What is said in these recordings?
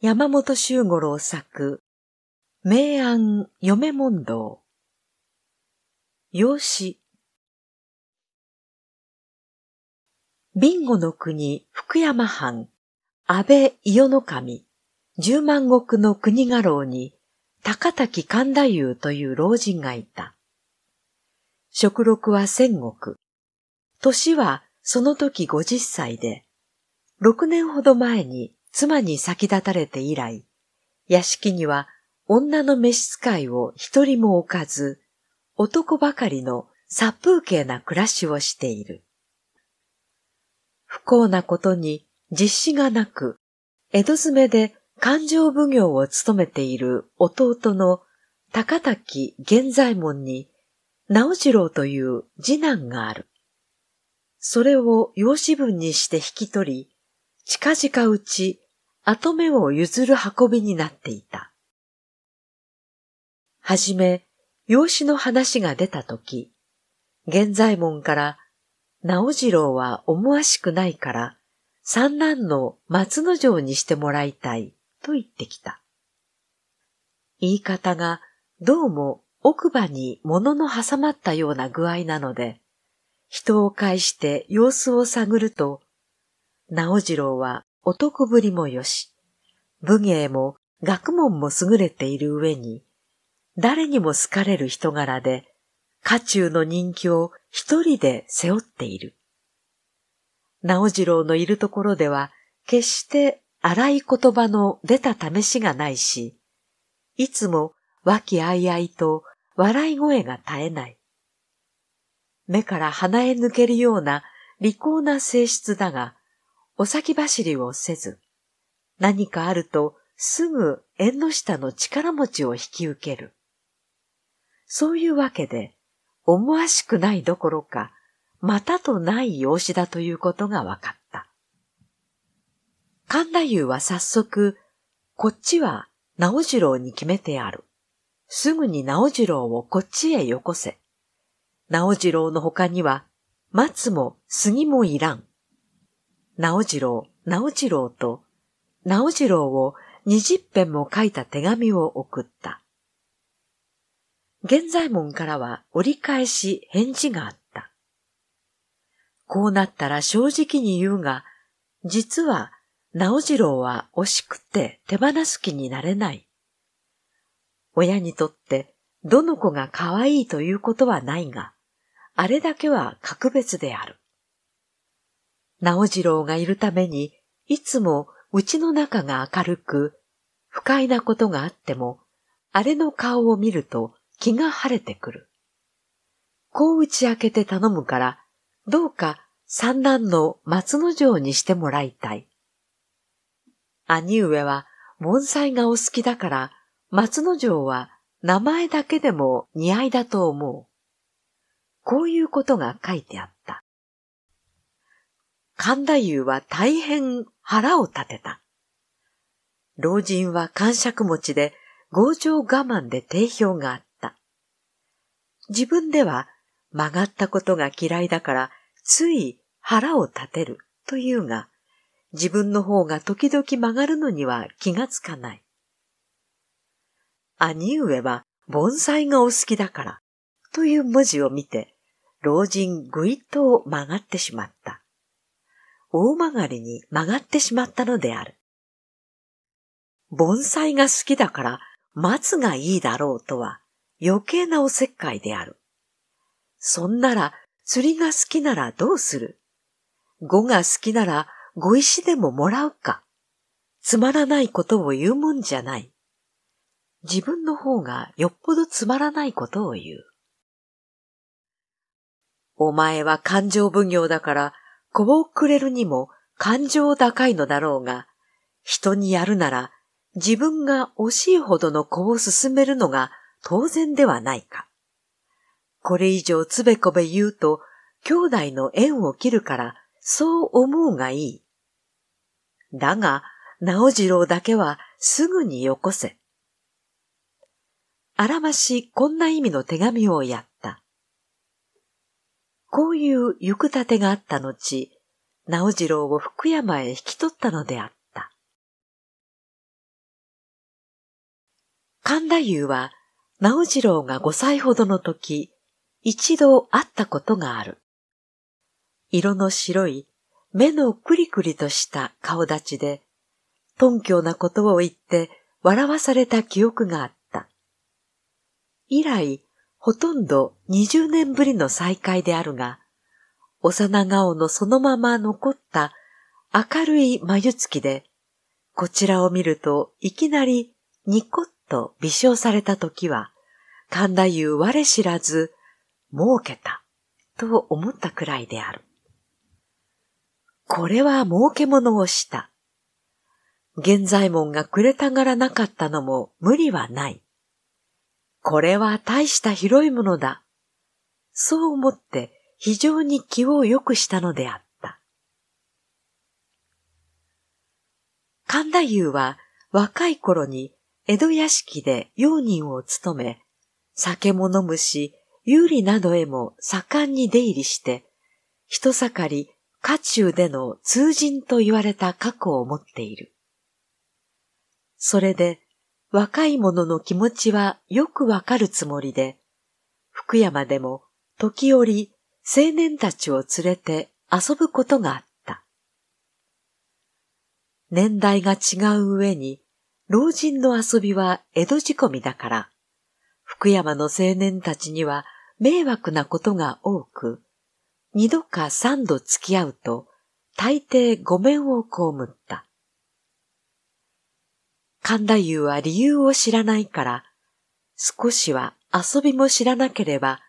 山本周五郎作、明暗嫁問答。養子。ビンゴの国福山藩、安倍伊予の神、十万石の国家老に、高滝神太夫という老人がいた。食録は戦国。年はその時五十歳で、六年ほど前に妻に先立たれて以来、屋敷には女の召使いを一人も置かず、男ばかりの殺風景な暮らしをしている。不幸なことに実施がなく、江戸詰めで勘定奉行を務めている弟の高滝源左衛門に直次郎という次男がある。それを養子分にして引き取り、近々うち後目を譲る運びになっていた。はじめ、養子の話が出たとき、現在門から直次郎は思わしくないから、三男の松之丞にしてもらいたいと言ってきた。言い方がどうも奥歯に物の挟まったような具合なので、人を介して様子を探ると、直次郎は男ぶりもよし、武芸も学問も優れている上に、誰にも好かれる人柄で、家中の人気を一人で背負っている。直次郎のいるところでは、決して荒い言葉の出た試しがないし、いつも和気あいあいと笑い声が絶えない。目から鼻へ抜けるような利口な性質だが、お先走りをせず、何かあるとすぐ縁の下の力持ちを引き受ける。そういうわけで、思わしくないどころか、またとない養子だということが分かった。神田優は早速、こっちは直次郎に決めてある。すぐに直次郎をこっちへよこせ。直次郎の他には、松も杉もいらん。直次郎、直次郎と、直次郎を二十編も書いた手紙を送った。現在門からは折り返し返事があった。こうなったら正直に言うが、実は直次郎は惜しくて手放す気になれない。親にとってどの子が可愛いということはないが、あれだけは格別である。直次郎がいるために、いつもうちの中が明るく、不快なことがあっても、あれの顔を見ると気が晴れてくる。こう打ち明けて頼むから、どうか三男の松之丞にしてもらいたい。兄上は盆栽がお好きだから、松之丞は名前だけでも似合いだと思う。こういうことが書いてあった。神田優は大変腹を立てた。老人は感触持ちで、強情我慢で定評があった。自分では曲がったことが嫌いだから、つい腹を立てるというが、自分の方が時々曲がるのには気がつかない。兄上は盆栽がお好きだからという文字を見て、老人ぐいっと曲がってしまった。大曲がりに曲がってしまったのである。盆栽が好きだから松がいいだろうとは余計なおせっかいである。そんなら釣りが好きならどうする語が好きならご石でももらうか。つまらないことを言うもんじゃない。自分の方がよっぽどつまらないことを言う。お前は感情奉行だから子をくれるにも感情高いのだろうが、人にやるなら自分が惜しいほどの子を進めるのが当然ではないか。これ以上つべこべ言うと兄弟の縁を切るからそう思うがいい。だが、直次郎だけはすぐによこせ。あらましこんな意味の手紙をやった。こういう行く立てがあった後、直次郎を福山へ引き取ったのであった。神田優は、直次郎が5歳ほどの時、一度会ったことがある。色の白い、目のくりくりとした顔立ちで、頓狂なことを言って笑わされた記憶があった。以来、ほとんど20年ぶりの再会であるが、幼顔のそのまま残った明るい眉つきで、こちらを見るといきなりニコッと微笑された時は、神田う我知らず、儲けた、と思ったくらいである。これは儲け物をした。現在衛門がくれたがらなかったのも無理はない。これは大した広いものだ。そう思って非常に気を良くしたのであった。神田優は若い頃に江戸屋敷で用人を務め、酒も飲むし、有利などへも盛んに出入りして、人盛り、家中での通人と言われた過去を持っている。それで、若い者の気持ちはよくわかるつもりで、福山でも時折青年たちを連れて遊ぶことがあった。年代が違う上に、老人の遊びは江戸仕込みだから、福山の青年たちには迷惑なことが多く、二度か三度付き合うと、大抵ごめんをこむった。神田優は理由を知らないから、少しは遊びも知らなければ、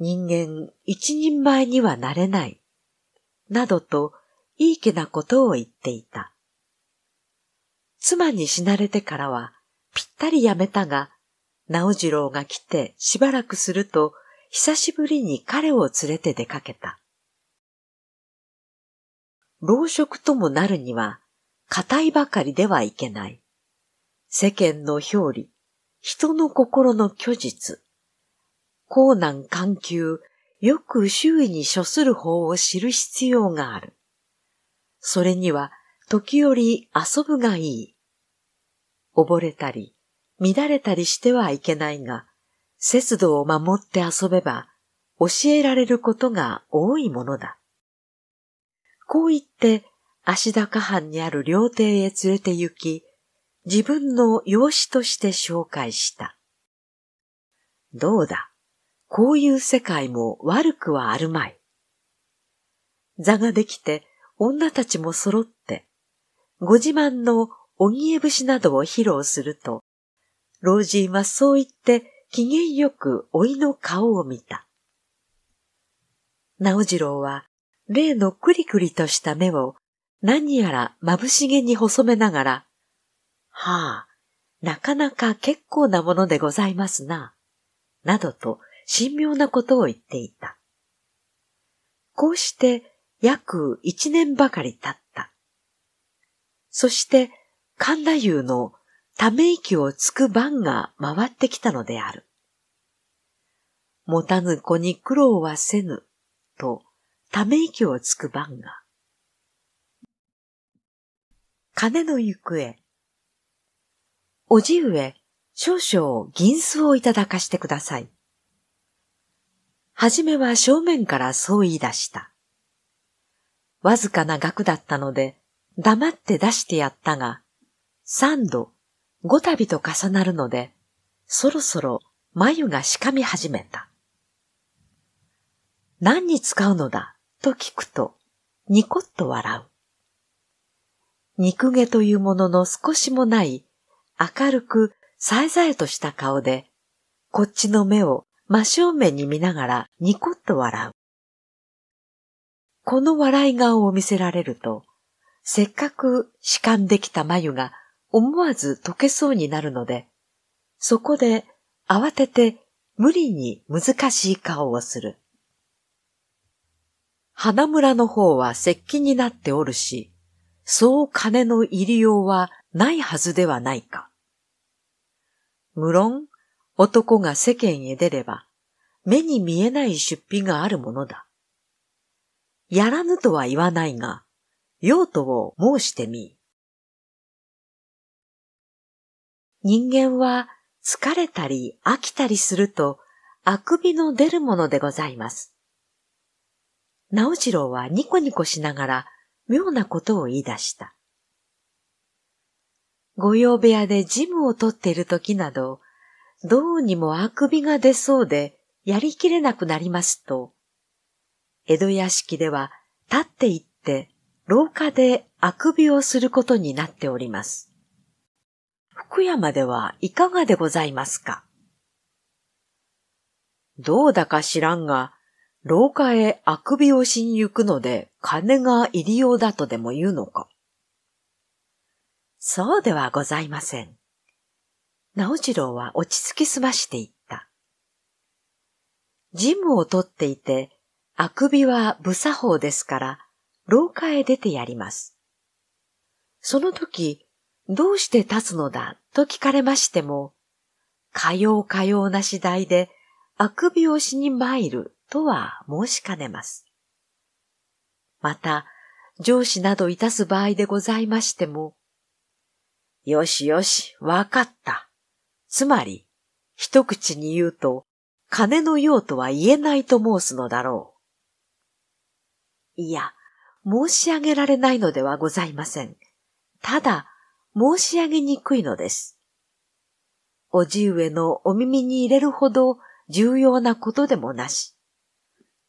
人間一人前にはなれない、などといい気なことを言っていた。妻に死なれてからはぴったりやめたが、直次郎が来てしばらくすると、久しぶりに彼を連れて出かけた。老職ともなるには、固いばかりではいけない。世間の表裏、人の心の虚実、高難緩急、よく周囲に処する方を知る必要がある。それには、時折遊ぶがいい。溺れたり、乱れたりしてはいけないが、節度を守って遊べば、教えられることが多いものだ。こう言って、足高藩にある料亭へ連れて行き、自分の養子として紹介した。どうだ、こういう世界も悪くはあるまい。座ができて女たちも揃って、ご自慢のおぎえ節などを披露すると、老人はそう言って機嫌よく老いの顔を見た。直次郎は、例のクリクリとした目を何やら眩しげに細めながら、はあ、なかなか結構なものでございますな、などと神妙なことを言っていた。こうして約一年ばかり経った。そして神田優のため息をつく番が回ってきたのである。持たぬ子に苦労はせぬとため息をつく番が。金の行方、おじうえ、少々銀子をいただかしてください。はじめは正面からそう言い出した。わずかな額だったので、黙って出してやったが、三度、五度と重なるので、そろそろ眉がしかみ始めた。何に使うのだと聞くと、ニコッと笑う。肉毛というものの少しもない明るく、さえざえとした顔で、こっちの目を真正面に見ながらニコッと笑う。この笑い顔を見せられると、せっかく弛緩できた眉が思わず溶けそうになるので、そこで慌てて無理に難しい顔をする。花村の方は接近になっておるし、そう金の入りようはないはずではないか。無論、男が世間へ出れば、目に見えない出費があるものだ。やらぬとは言わないが、用途を申してみ。人間は疲れたり飽きたりすると、あくびの出るものでございます。直次郎はニコニコしながら妙なことを言い出した。御用部屋で事務を取っている時など、どうにもあくびが出そうで、やりきれなくなりますと、江戸屋敷では立って行って廊下であくびをすることになっております。福山ではいかがでございますかどうだか知らんが、廊下へあくびをしに行くので金が入り用だとでも言うのか。そうではございません。直次郎は落ち着きすましていった。ジムを取っていて、あくびは無作法ですから、廊下へ出てやります。その時、どうして立つのだと聞かれましても、かようかような次第で、あくびをしに参るとは申しかねます。また、上司などいたす場合でございましても、よしよし、わかった。つまり、一口に言うと、金の用とは言えないと申すのだろう。いや、申し上げられないのではございません。ただ、申し上げにくいのです。おじ上のお耳に入れるほど重要なことでもなし。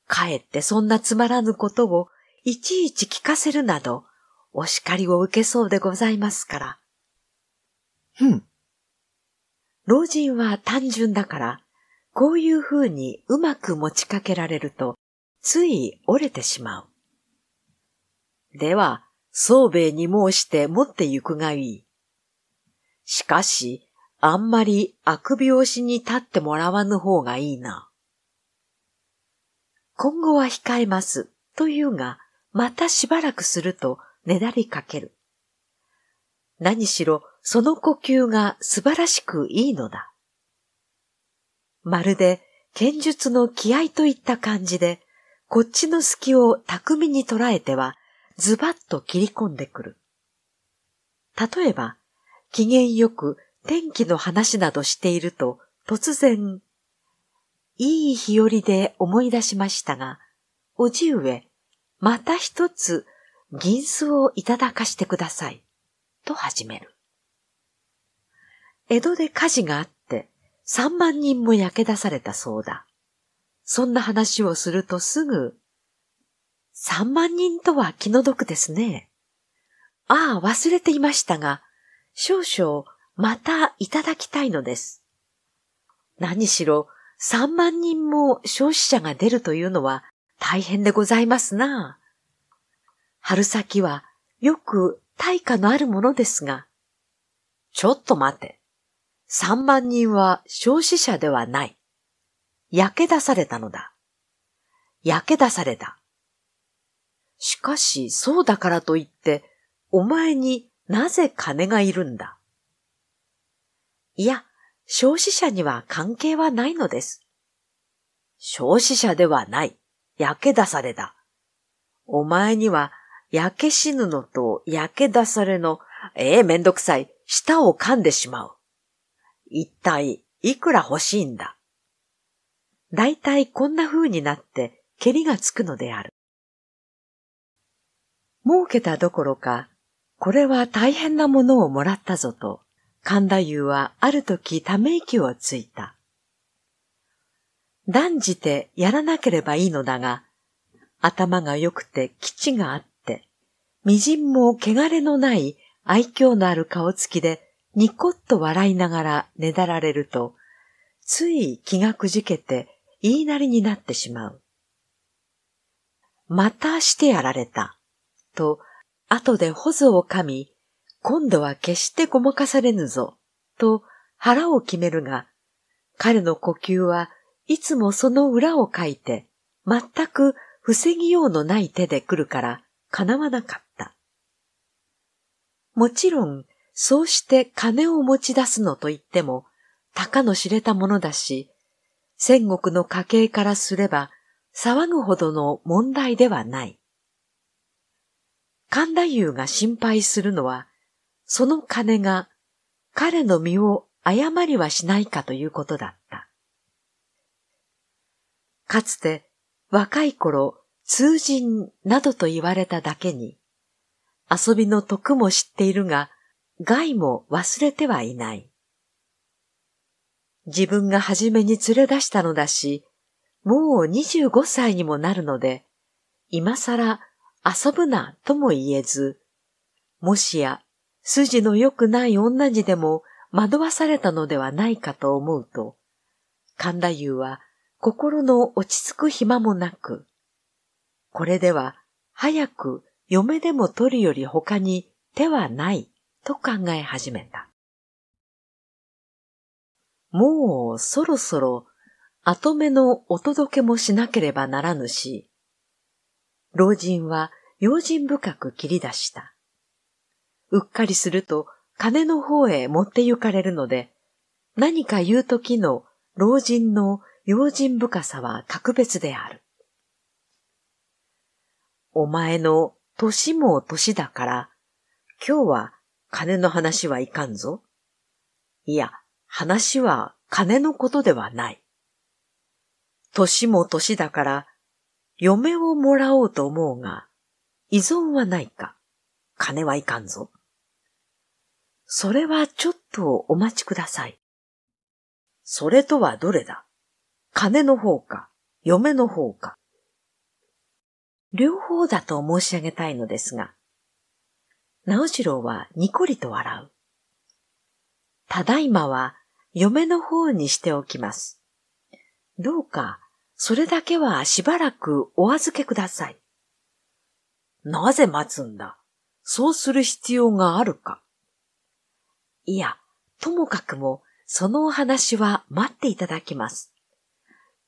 かえってそんなつまらぬことをいちいち聞かせるなど、お叱りを受けそうでございますから、うん。老人は単純だから、こういう風にうまく持ちかけられると、つい折れてしまう。では、宗兵衛に申して持って行くがいい。しかし、あんまりあくびをしに立ってもらわぬ方がいいな。今後は控えます、というが、またしばらくするとねだりかける。何しろ、その呼吸が素晴らしくいいのだ。まるで剣術の気合といった感じで、こっちの隙を巧みに捉えては、ズバッと切り込んでくる。例えば、機嫌よく天気の話などしていると、突然、いい日和で思い出しましたが、おじ上、また一つ、銀子をいただかしてください、と始める。江戸で火事があって三万人も焼け出されたそうだ。そんな話をするとすぐ、三万人とは気の毒ですね。ああ、忘れていましたが、少々またいただきたいのです。何しろ三万人も消費者が出るというのは大変でございますな。春先はよく対価のあるものですが。ちょっと待て。3万人は消死者ではない。焼け出されたのだ。焼け出された。しかし、そうだからといって、お前になぜ金がいるんだ。いや、消死者には関係はないのです。消死者ではない。焼け出された。お前には、焼け死ぬのと焼け出されの、ええー、めんどくさい、舌を噛んでしまう。一体いくら欲しいんだ。大体こんな風になって蹴りがつくのである。儲けたどころか、これは大変なものをもらったぞと、神田優はある時ため息をついた。断じてやらなければいいのだが、頭が良くて基地があって、微塵も汚れのない愛嬌のある顔つきでニコッと笑いながらねだられると、つい気がくじけて言いなりになってしまう。またしてやられた。と、後でほぞを噛み、今度は決してごまかされぬぞ。と腹を決めるが、彼の呼吸はいつもその裏をかいて、全く防ぎようのない手で来るから、叶わなかった。もちろん、そうして金を持ち出すのと言っても、たかの知れたものだし、戦国の家系からすれば、騒ぐほどの問題ではない。神田優が心配するのは、その金が彼の身を誤りはしないかということだった。かつて若い頃通人などと言われただけに、遊びの徳も知っているが、害も忘れてはいない。自分が初めに連れ出したのだし、もう25歳にもなるので、今更遊ぶなとも言えず、もしや筋の良くない女にでも惑わされたのではないかと思うと、神田優は心の落ち着く暇もなく、これでは早く嫁でも取るより他に手はないと考え始めた。もうそろそろ後目のお届けもしなければならぬし、老人は用心深く切り出した。うっかりすると金の方へ持って行かれるので、何か言う時の老人の用心深さは格別である。お前の年も年だから、今日は金の話はいかんぞ。いや、話は金のことではない。年も年だから、嫁をもらおうと思うが、依存はないか。金はいかんぞ。それはちょっとお待ちください。それとはどれだ金の方か、嫁の方か。両方だと申し上げたいのですが、直次郎はにこりと笑う。ただいまは嫁の方にしておきます。どうか、それだけはしばらくお預けください。なぜ待つんだそうする必要があるか。いや、ともかくも、そのお話は待っていただきます。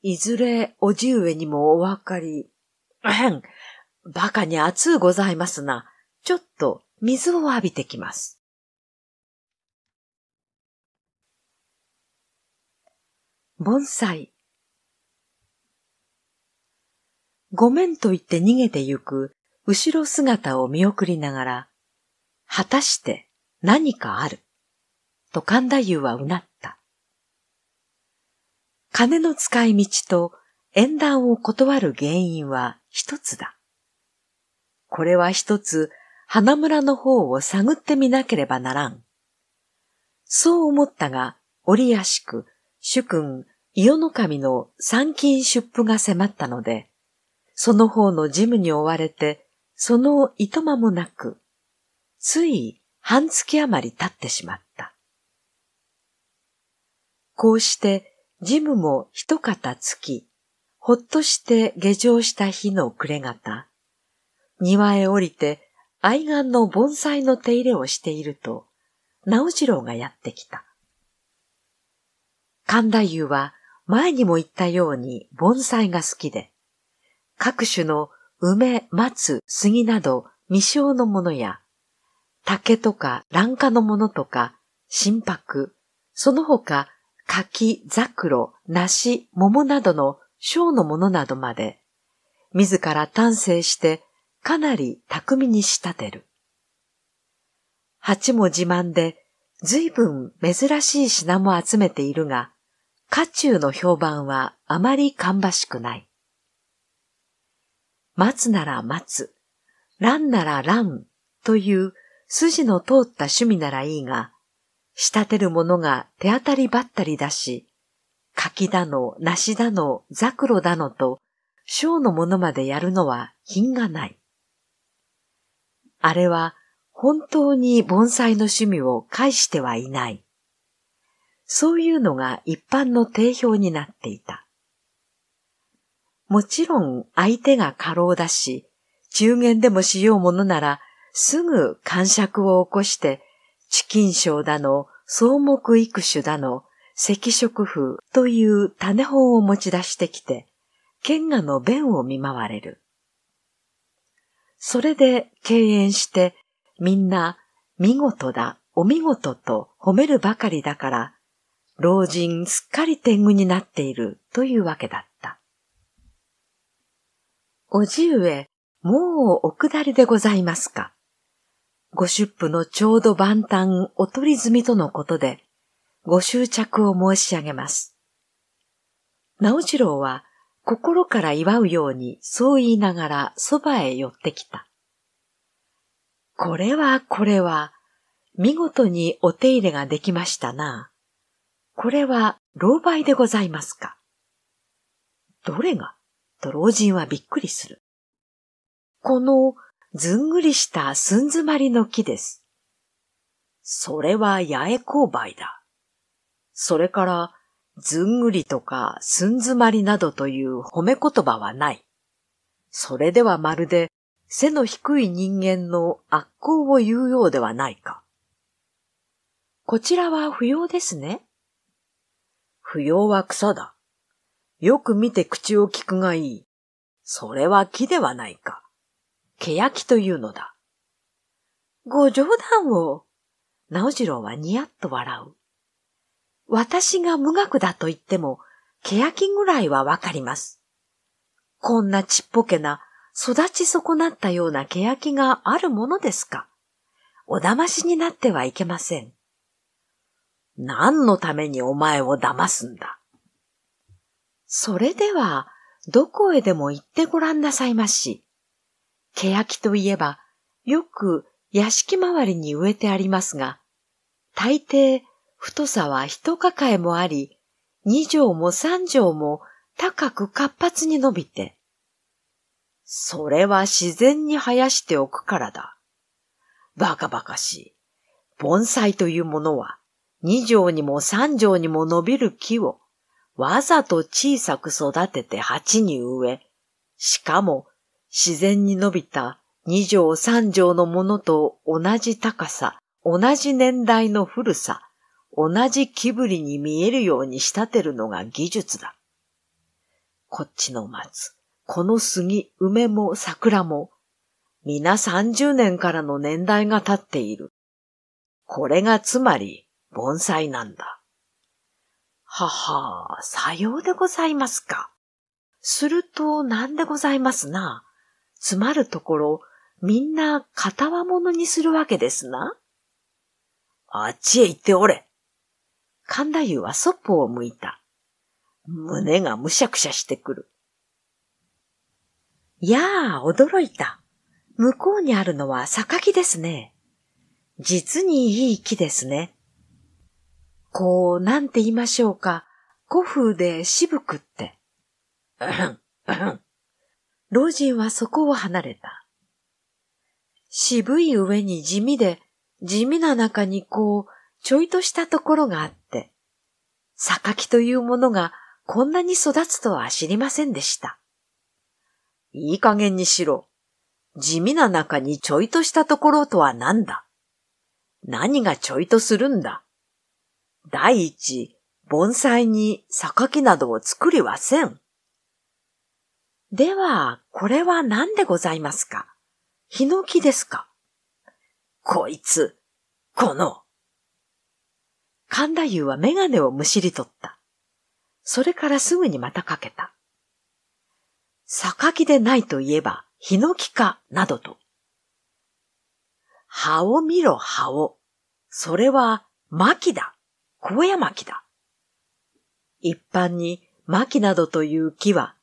いずれおじ上にもお分かり、えん、馬鹿に熱うございますな。ちょっと水を浴びてきます。盆栽。ごめんと言って逃げてゆく後ろ姿を見送りながら、果たして何かある、と神田優はうなった。金の使い道と縁談を断る原因は一つだ。これは一つ花村の方を探ってみなければならん。そう思ったが、折やしく、主君、伊予の神の参勤出布が迫ったので、その方の事務に追われて、そのいとまもなく、つい半月余り経ってしまった。こうして、事務も一肩つき、ほっとして下城した日の暮れ方、庭へ降りて愛玩の盆栽の手入れをしていると、直次郎がやってきた。神田優は前にも言ったように盆栽が好きで、各種の梅、松、杉など未生のものや、竹とか卵化のものとか、心拍、その他柿、ザクロ、梨、桃などの小のものなどまで、自ら丹精してかなり巧みに仕立てる。鉢も自慢で随分珍しい品も集めているが、家中の評判はあまり芳しくない。待つなら待つ、蘭なら蘭という筋の通った趣味ならいいが、仕立てるものが手当たりばったりだし、柿だの、梨だの、ザクロだのと、小のものまでやるのは品がない。あれは本当に盆栽の趣味を介してはいない。そういうのが一般の定評になっていた。もちろん相手が過労だし、中元でもしようものなら、すぐ感触を起こして、チキン症だの、草木育種だの、赤色風という種本を持ち出してきて、剣画の弁を見舞われる。それで敬遠してみんな見事だ、お見事と褒めるばかりだから、老人すっかり天狗になっているというわけだった。おじ上、もうお下りでございますか。ご出府のちょうど万端お取り済みとのことで、ご執着を申し上げます。直次郎は心から祝うようにそう言いながらそばへ寄ってきた。これはこれは、見事にお手入れができましたな。これは、狼狽でございますか。どれがと老人はびっくりする。この、ずんぐりしたすん詰まりの木です。それは八重勾配だ。それから、ずんぐりとかすんずまりなどという褒め言葉はない。それではまるで背の低い人間の悪行を言うようではないか。こちらは不要ですね。不要は草だ。よく見て口を聞くがいい。それは木ではないか。ケヤキというのだ。ご冗談を。直次郎はニヤッと笑う。私が無学だと言っても、欅ぐらいはわかります。こんなちっぽけな、育ち損なったような欅があるものですか。お騙しになってはいけません。何のためにお前を騙すんだ。それでは、どこへでも行ってごらんなさいまし。欅といえば、よく屋敷周りに植えてありますが、大抵太さは一抱えもあり、二畳も三畳も高く活発に伸びて、それは自然に生やしておくからだ。バカバカしい。盆栽というものは、二畳にも三畳にも伸びる木を、わざと小さく育てて鉢に植え、しかも自然に伸びた二畳三畳のものと同じ高さ、同じ年代の古さ、同じ木ぶりに見えるように仕立てるのが技術だ。こっちの松、この杉、梅も桜も、皆30年からの年代が経っている。これがつまり盆栽なんだ。はは、さようでございますか。するとなんでございますな。つまるところ、みんな片輪物にするわけですな。あっちへ行っておれ。神田湯はそっぽを向いた。胸がむしゃくしゃしてくる。やあ、驚いた。向こうにあるのは榊ですね。実にいい木ですね。こう、なんて言いましょうか。古風で渋くって。うん、うん。老人はそこを離れた。渋い上に地味で、地味な中にこう、ちょいとしたところがあっ榊というものがこんなに育つとは知りませんでした。いい加減にしろ。地味な中にちょいとしたところとは何だ何がちょいとするんだ第一、盆栽に榊などを作りはせん。では、これは何でございますかヒノキですかこいつ、この、神田優は眼鏡をむしり取った。それからすぐにまたかけた。榊でないといえば、ヒノキか、などと。葉を見ろ、葉を。それは、薪だ。小屋薪だ。一般に、薪などという木は、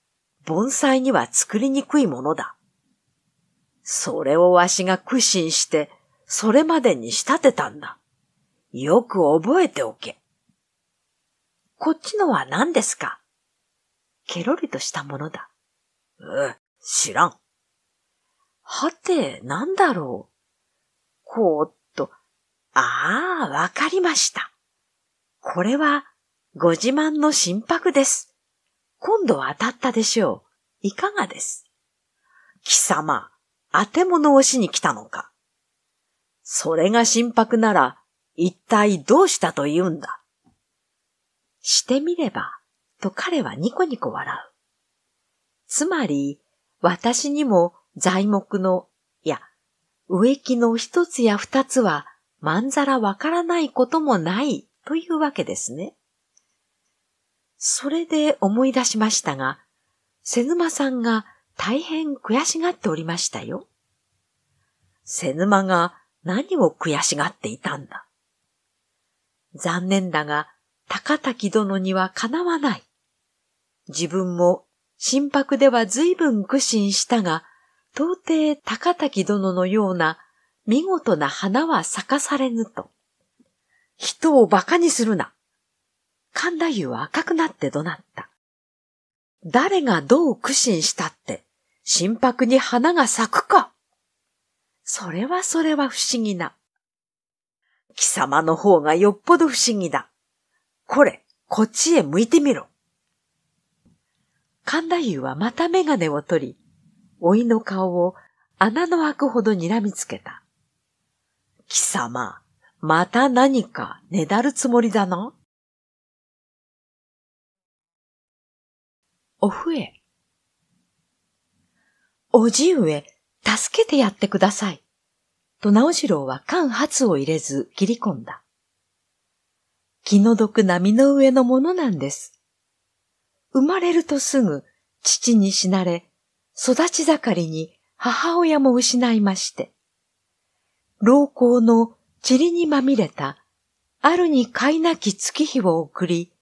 盆栽には作りにくいものだ。それをわしが苦心して、それまでに仕立てたんだ。よく覚えておけ。こっちのは何ですかケロリとしたものだ。え、知らん。はて、なんだろう。こうっと、ああ、わかりました。これは、ご自慢の心拍です。今度は当たったでしょう。いかがです貴様、当て物をしに来たのか。それが心拍なら、一体どうしたと言うんだしてみれば、と彼はニコニコ笑う。つまり、私にも材木の、いや、植木の一つや二つは、まんざらわからないこともないというわけですね。それで思い出しましたが、瀬沼さんが大変悔しがっておりましたよ。瀬沼が何を悔しがっていたんだ。残念だが、高滝殿にはかなわない。自分も心拍では随分苦心したが、到底高滝殿のような見事な花は咲かされぬと。人を馬鹿にするな。神田湯は赤くなって怒鳴った。誰がどう苦心したって、心拍に花が咲くか。それはそれは不思議な。貴様の方がよっぽど不思議だ。これ、こっちへ向いてみろ。神田優はまた眼鏡を取り、老いの顔を穴の開くほど睨みつけた。貴様、また何かねだるつもりだな。おふえ。おじうえ、助けてやってください。と直次郎は間髪を入れず切り込んだ。気の毒な身の上のものなんです。生まれるとすぐ父に死なれ、育ち盛りに母親も失いまして、老後の塵にまみれた、あるに飼いなき月日を送り、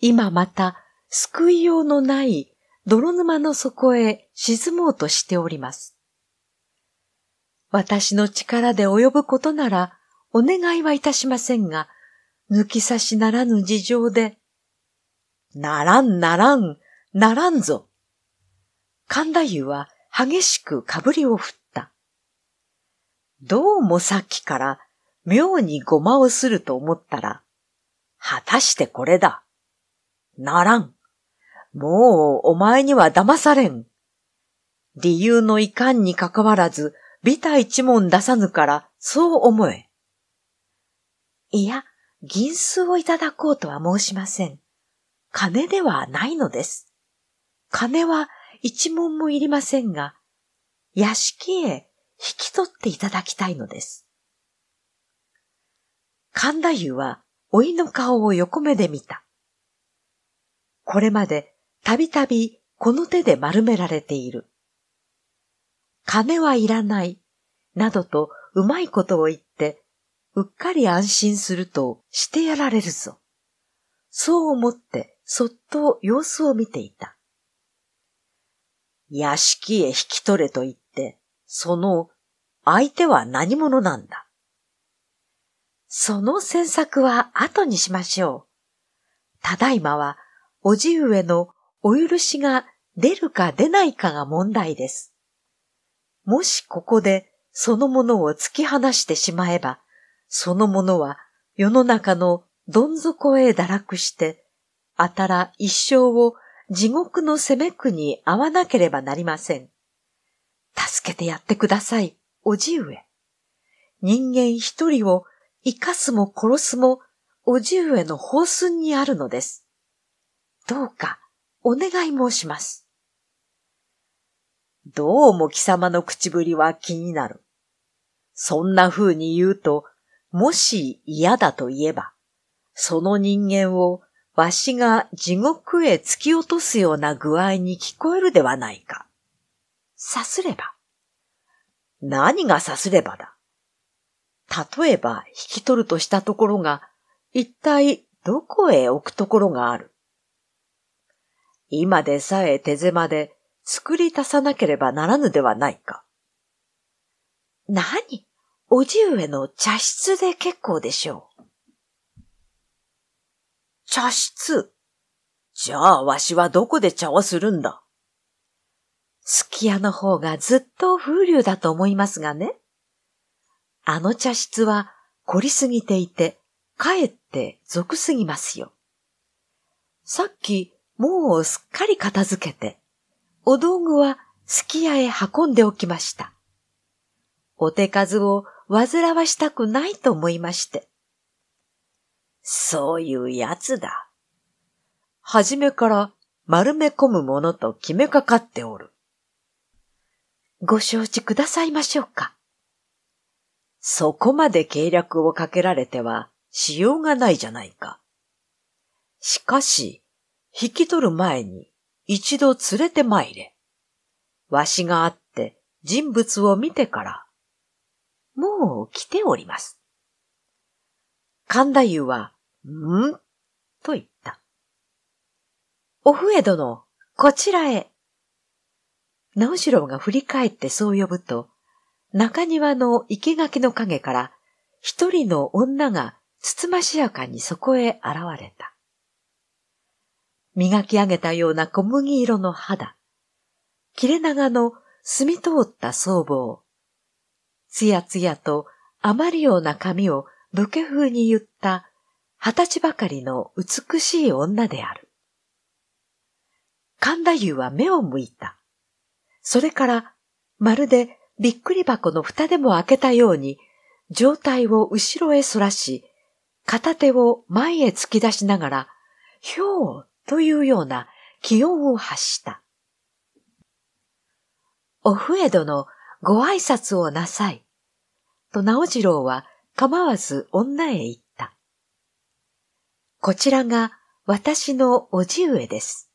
今また救いようのない泥沼の底へ沈もうとしております。私の力で及ぶことならお願いはいたしませんが、抜き差しならぬ事情で、ならんならん、ならんぞ。神田湯は激しくかぶりを振った。どうもさっきから妙にごまをすると思ったら、果たしてこれだ。ならん。もうお前には騙されん。理由のいかんにかかわらず、ビタ一文出さぬから、そう思え。いや、銀数をいただこうとは申しません。金ではないのです。金は一文もいりませんが、屋敷へ引き取っていただきたいのです。神田湯は、老いの顔を横目で見た。これまで、たびたびこの手で丸められている。金はいらない、などとうまいことを言って、うっかり安心するとしてやられるぞ。そう思ってそっと様子を見ていた。屋敷へ引き取れと言って、その相手は何者なんだ。その詮索は後にしましょう。ただいまは、おじ上のお許しが出るか出ないかが問題です。もしここでそのものを突き放してしまえば、そのものは世の中のどん底へ堕落して、あたら一生を地獄の攻めくに会わなければなりません。助けてやってください、おじ上。人間一人を生かすも殺すも、おじ上の方寸にあるのです。どうか、お願い申します。どうも貴様の口ぶりは気になる。そんな風に言うと、もし嫌だと言えば、その人間をわしが地獄へ突き落とすような具合に聞こえるではないか。さすれば。何がさすればだ。例えば引き取るとしたところが、一体どこへ置くところがある。今でさえ手狭で作り足さなければならぬではないか。何おじ上の茶室で結構でしょう。茶室じゃあわしはどこで茶をするんだすき家の方がずっと風流だと思いますがね。あの茶室は凝りすぎていて、かえって俗すぎますよ。さっき、もうすっかり片付けて、お道具はすき家へ運んでおきました。お手数をわずらわしたくないと思いまして。そういうやつだ。はじめから丸め込むものと決めかかっておる。ご承知くださいましょうか。そこまで計略をかけられてはしようがないじゃないか。しかし、引き取る前に一度連れて参れ。わしが会って人物を見てから、もう来ております。神田湯は、んと言った。お笛殿、こちらへ。直次郎が振り返ってそう呼ぶと、中庭の生垣の陰から一人の女がつつましやかにそこへ現れた。磨き上げたような小麦色の肌、切れ長の澄み通った僧帽、つやつやと余るような髪を武家風に言った二十歳ばかりの美しい女である。神田優は目を向いた。それからまるでびっくり箱の蓋でも開けたように上体を後ろへ反らし、片手を前へ突き出しながら、ひょうというような気温を発した。おどのご挨拶をなさい。と直次郎は構わず女へ行った。こちらが私のおじ上です。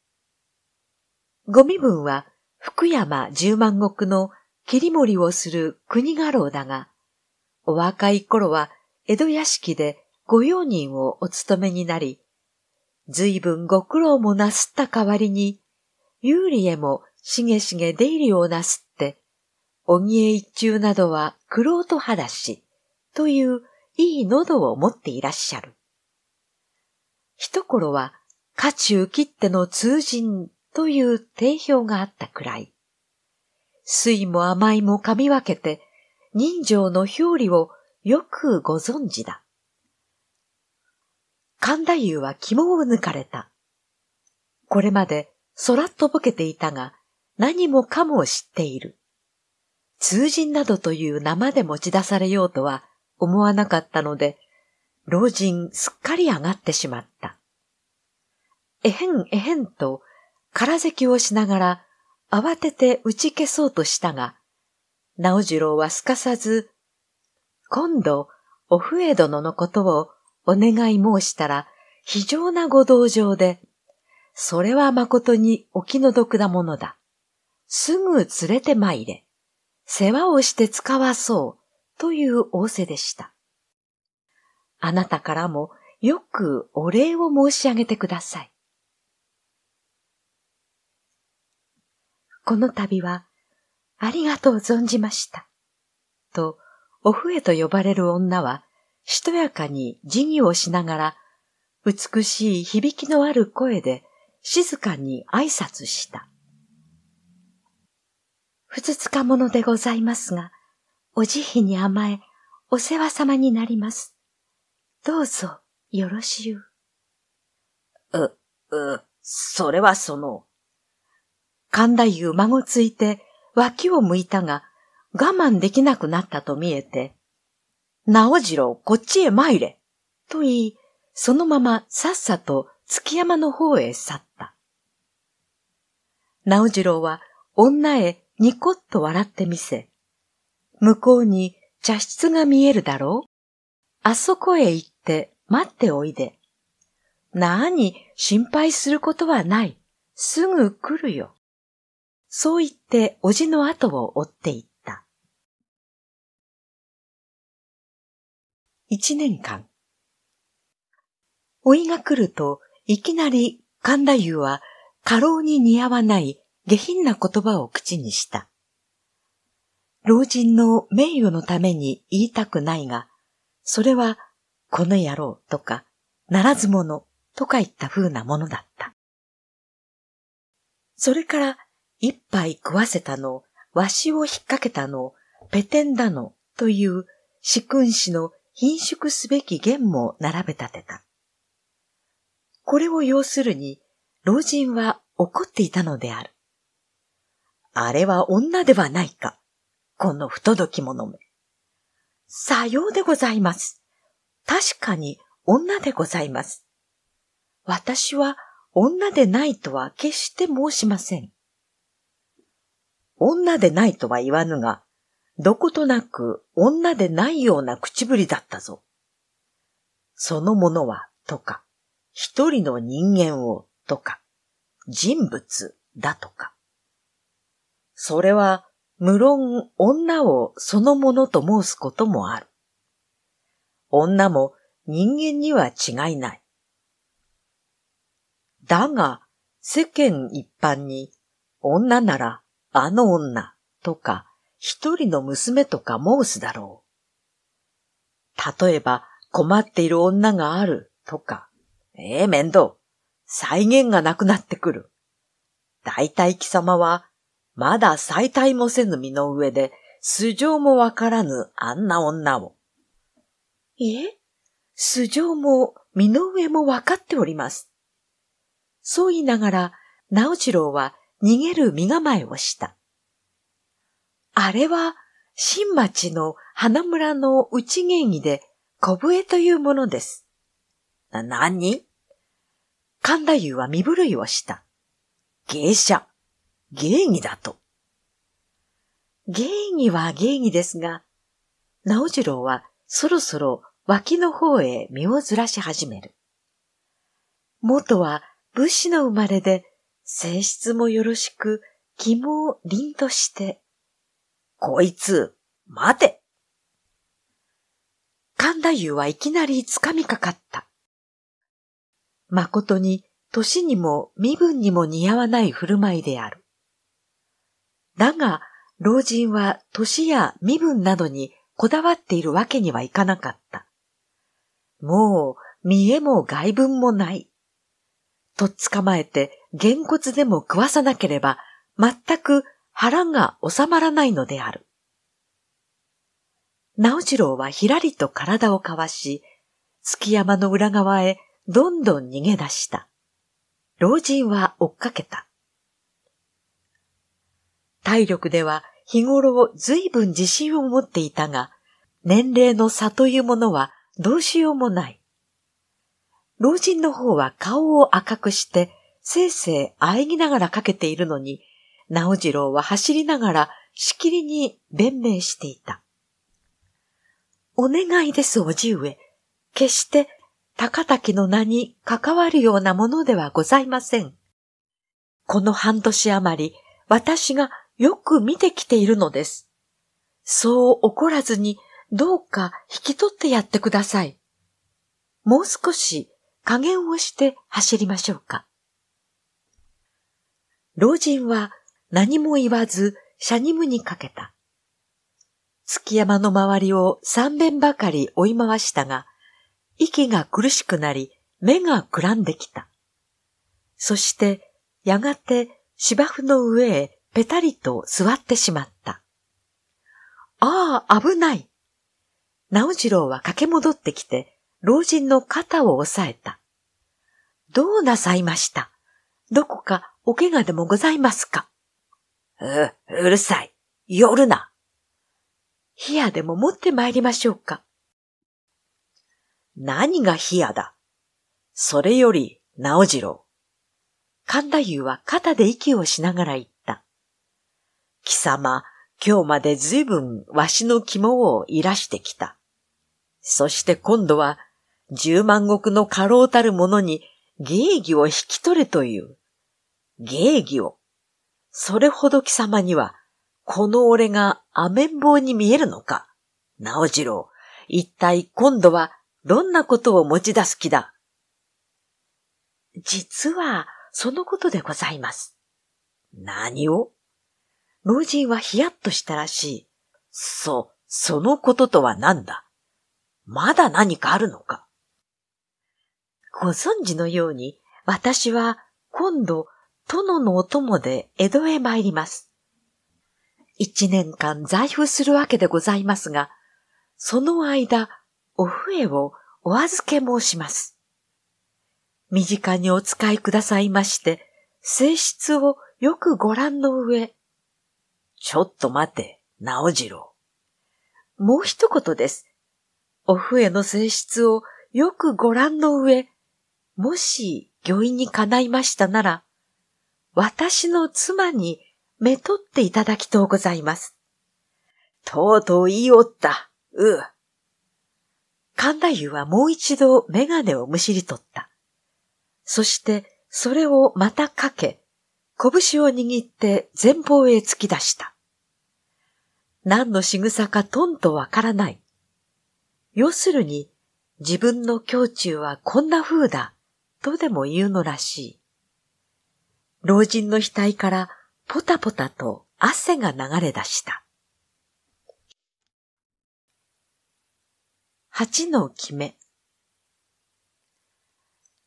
ご身分は福山十万石の切り盛りをする国家老だが、お若い頃は江戸屋敷で御用人をお務めになり、随分ご苦労もなすった代わりに、有利へもしげしげ出入りをなすって、おぎえ一中などは苦労と話し、といういい喉を持っていらっしゃる。一頃は、家中切っての通人という定評があったくらい。水も甘いも噛み分けて、人情の表裏をよくご存知だ。神田夫は肝を抜かれた。これまで空とぼけていたが、何もかも知っている。通人などという名まで持ち出されようとは思わなかったので、老人すっかり上がってしまった。えへんえへんと、空咳をしながら、慌てて打ち消そうとしたが、直次郎はすかさず、今度、お笛殿のことをお願い申したら、非常なご同情で、それは誠にお気の毒なものだ。すぐ連れて参れ。世話をして使わそう、という仰せでした。あなたからもよくお礼を申し上げてください。この度は、ありがとう存じました。と、お笛と呼ばれる女は、しとやかに辞儀をしながら、美しい響きのある声で静かに挨拶した。ふつつかものでございますが、お慈悲に甘え、お世話様になります。どうぞ、よろしゅう。う、う、それはその。神田優孫ついて脇を向いたが、我慢できなくなったと見えて、直次郎、こっちへ参れ。と言い、そのままさっさと月山の方へ去った。直次郎は女へニコッと笑ってみせ、向こうに茶室が見えるだろうあそこへ行って待っておいで。なあに心配することはない。すぐ来るよ。そう言っておじの後を追っていった。一年間。老いが来ると、いきなり神田優は過労に似合わない下品な言葉を口にした。老人の名誉のために言いたくないが、それはこの野郎とか、ならず者とか言った風なものだった。それから一杯食わせたの、わしを引っ掛けたの、ペテンだのという四君子の貧縮すべき言も並べ立てた。これを要するに、老人は怒っていたのである。あれは女ではないか。この不届き者め。さようでございます。確かに女でございます。私は女でないとは決して申しません。女でないとは言わぬが、どことなく女でないような口ぶりだったぞ。そのものは、とか、一人の人間を、とか、人物、だとか。それは、無論女をそのものと申すこともある。女も人間には違いない。だが、世間一般に、女ならあの女とか、一人の娘とか申すだろう。例えば、困っている女があるとか、ええー、面倒。再現がなくなってくる。大体貴様は、まだ再退もせぬ身の上で、素性もわからぬあんな女を。いえ、素性も身の上もわかっております。そう言いながら、直次郎は逃げる身構えをした。あれは新町の花村の内芸儀で小笛というものです。な、何神田優は身震いをした。芸者、芸儀だと。芸儀は芸儀ですが、直次郎はそろそろ脇の方へ身をずらし始める。元は武士の生まれで、性質もよろしく、気も凛として、こいつ、待て神田優はいきなり掴みかかった。誠に年にも身分にも似合わない振る舞いである。だが、老人は年や身分などにこだわっているわけにはいかなかった。もう、見えも外文もない。とっ捕まえて、げんこつでも食わさなければ、全く腹が収まらないのである。直次郎はひらりと体をかわし、月山の裏側へどんどん逃げ出した。老人は追っかけた。体力では日頃随分自信を持っていたが、年齢の差というものはどうしようもない。老人の方は顔を赤くして、せいせい喘ぎながらかけているのに、直次郎は走りながらしきりに弁明していた。お願いです、おじ上。決して高滝の名に関わるようなものではございません。この半年余り、私がよく見てきているのです。そう怒らずに、どうか引き取ってやってください。もう少し加減をして走りましょうか。老人は何も言わず、シャニムにかけた。月山の周りを三遍ばかり追い回したが、息が苦しくなり、目がくらんできた。そして、やがて芝生の上へぺたりと座ってしまった。ああ、危ない。直次郎は駆け戻ってきて、老人の肩を押さえた。どうなさいましたどこかお怪我でもございますかう、うるさい。寄るな。冷やでも持って参りましょうか。何が冷やだ。それより、直次郎。神田優は肩で息をしながら言った。貴様、今日まで随分わしの肝をいらしてきた。そして今度は、十万石の過労たる者に、芸儀を引き取れという。芸儀をそれほど貴様には、この俺がアメンボに見えるのか直次郎、一体今度はどんなことを持ち出す気だ実は、そのことでございます。何を老人はヒヤッとしたらしい。そ、そのこととは何だまだ何かあるのかご存知のように、私は今度殿のお供で江戸へ参ります。一年間在府するわけでございますが、その間、お笛をお預け申します。身近にお使いくださいまして、性質をよくご覧の上。ちょっと待て、直次郎。もう一言です。お笛の性質をよくご覧の上、もし、御意に叶いましたなら、私の妻にめとっていただきとうございます。とうとう言いおった。うう。神田湯はもう一度メガネをむしり取った。そしてそれをまたかけ、拳を握って前方へ突き出した。何の仕草かとんとわからない。要するに、自分の胸中はこんな風だ、とでも言うのらしい。老人の額からポタポタと汗が流れ出した。八の決め。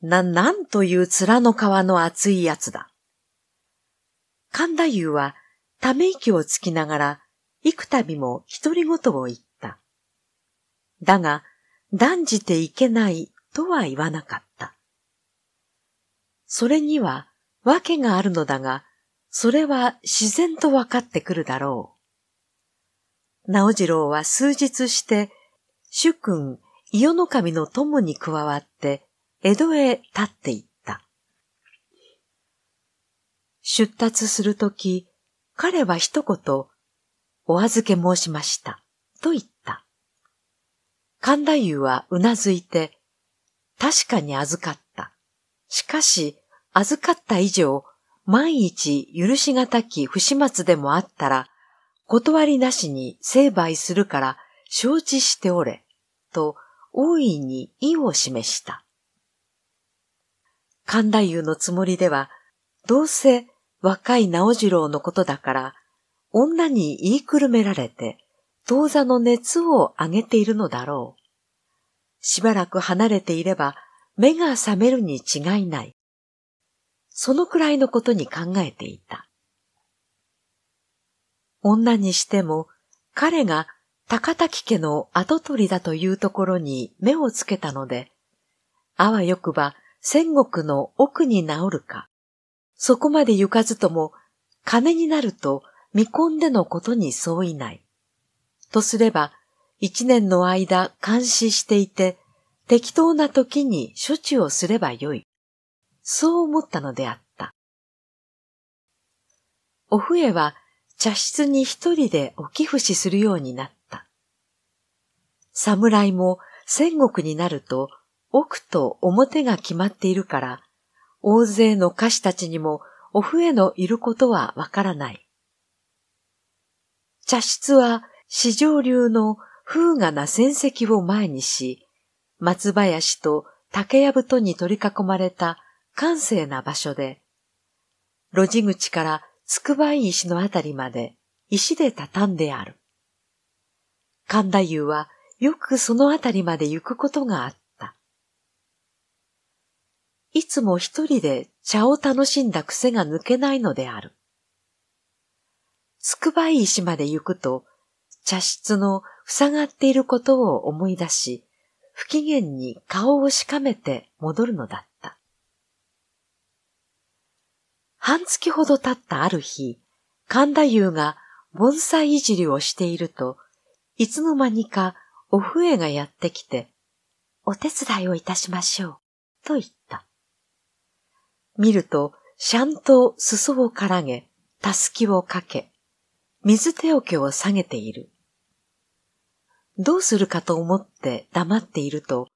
な、なんという面の皮の厚いやつだ。神田優はため息をつきながら、幾度も独り言を言った。だが、断じていけないとは言わなかった。それには、わけがあるのだが、それは自然とわかってくるだろう。直次郎は数日して、主君、伊予守の友に加わって、江戸へ立っていった。出立するとき、彼は一言、お預け申しました、と言った。神田優はうなずいて、確かに預かった。しかし、預かった以上、万一許しがたき不始末でもあったら、断りなしに成敗するから承知しておれ、と大いに意を示した。神田夫のつもりでは、どうせ若い直次郎のことだから、女に言いくるめられて、当座の熱を上げているのだろう。しばらく離れていれば、目が覚めるに違いない。そのくらいのことに考えていた。女にしても彼が高滝家の跡取りだというところに目をつけたので、あわよくば戦国の奥に治るか、そこまで行かずとも金になると見込んでのことに相違ない。とすれば、一年の間監視していて、適当な時に処置をすればよい。そう思ったのであった。お笛は茶室に一人でお寄付しするようになった。侍も戦国になると奥と表が決まっているから、大勢の歌手たちにもお笛のいることはわからない。茶室は四条流の風雅な戦績を前にし、松林と竹やぶとに取り囲まれた閑静な場所で、路地口からつくばい石のあたりまで石で畳んである。神田湯はよくそのあたりまで行くことがあった。いつも一人で茶を楽しんだ癖が抜けないのである。つくばい石まで行くと、茶室の塞がっていることを思い出し、不機嫌に顔をしかめて戻るのだっ半月ほど経ったある日、神田優が盆栽いじりをしていると、いつの間にかお笛がやってきて、お手伝いをいたしましょう、と言った。見ると、ちゃんと裾をからげ、たすきをかけ、水手桶を下げている。どうするかと思って黙っていると、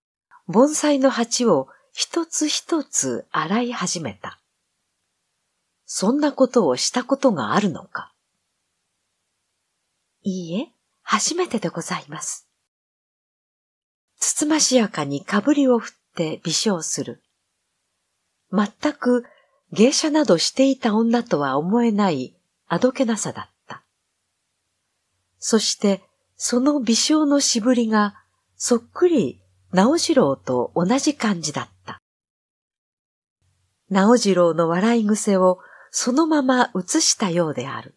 盆栽の鉢を一つ一つ洗い始めた。そんなことをしたことがあるのかいいえ、初めてでございます。つつましやかにかぶりを振って微笑する。まったく芸者などしていた女とは思えないあどけなさだった。そしてその微笑のしぶりがそっくり直次郎と同じ感じだった。直次郎の笑い癖をそのまま写したようである。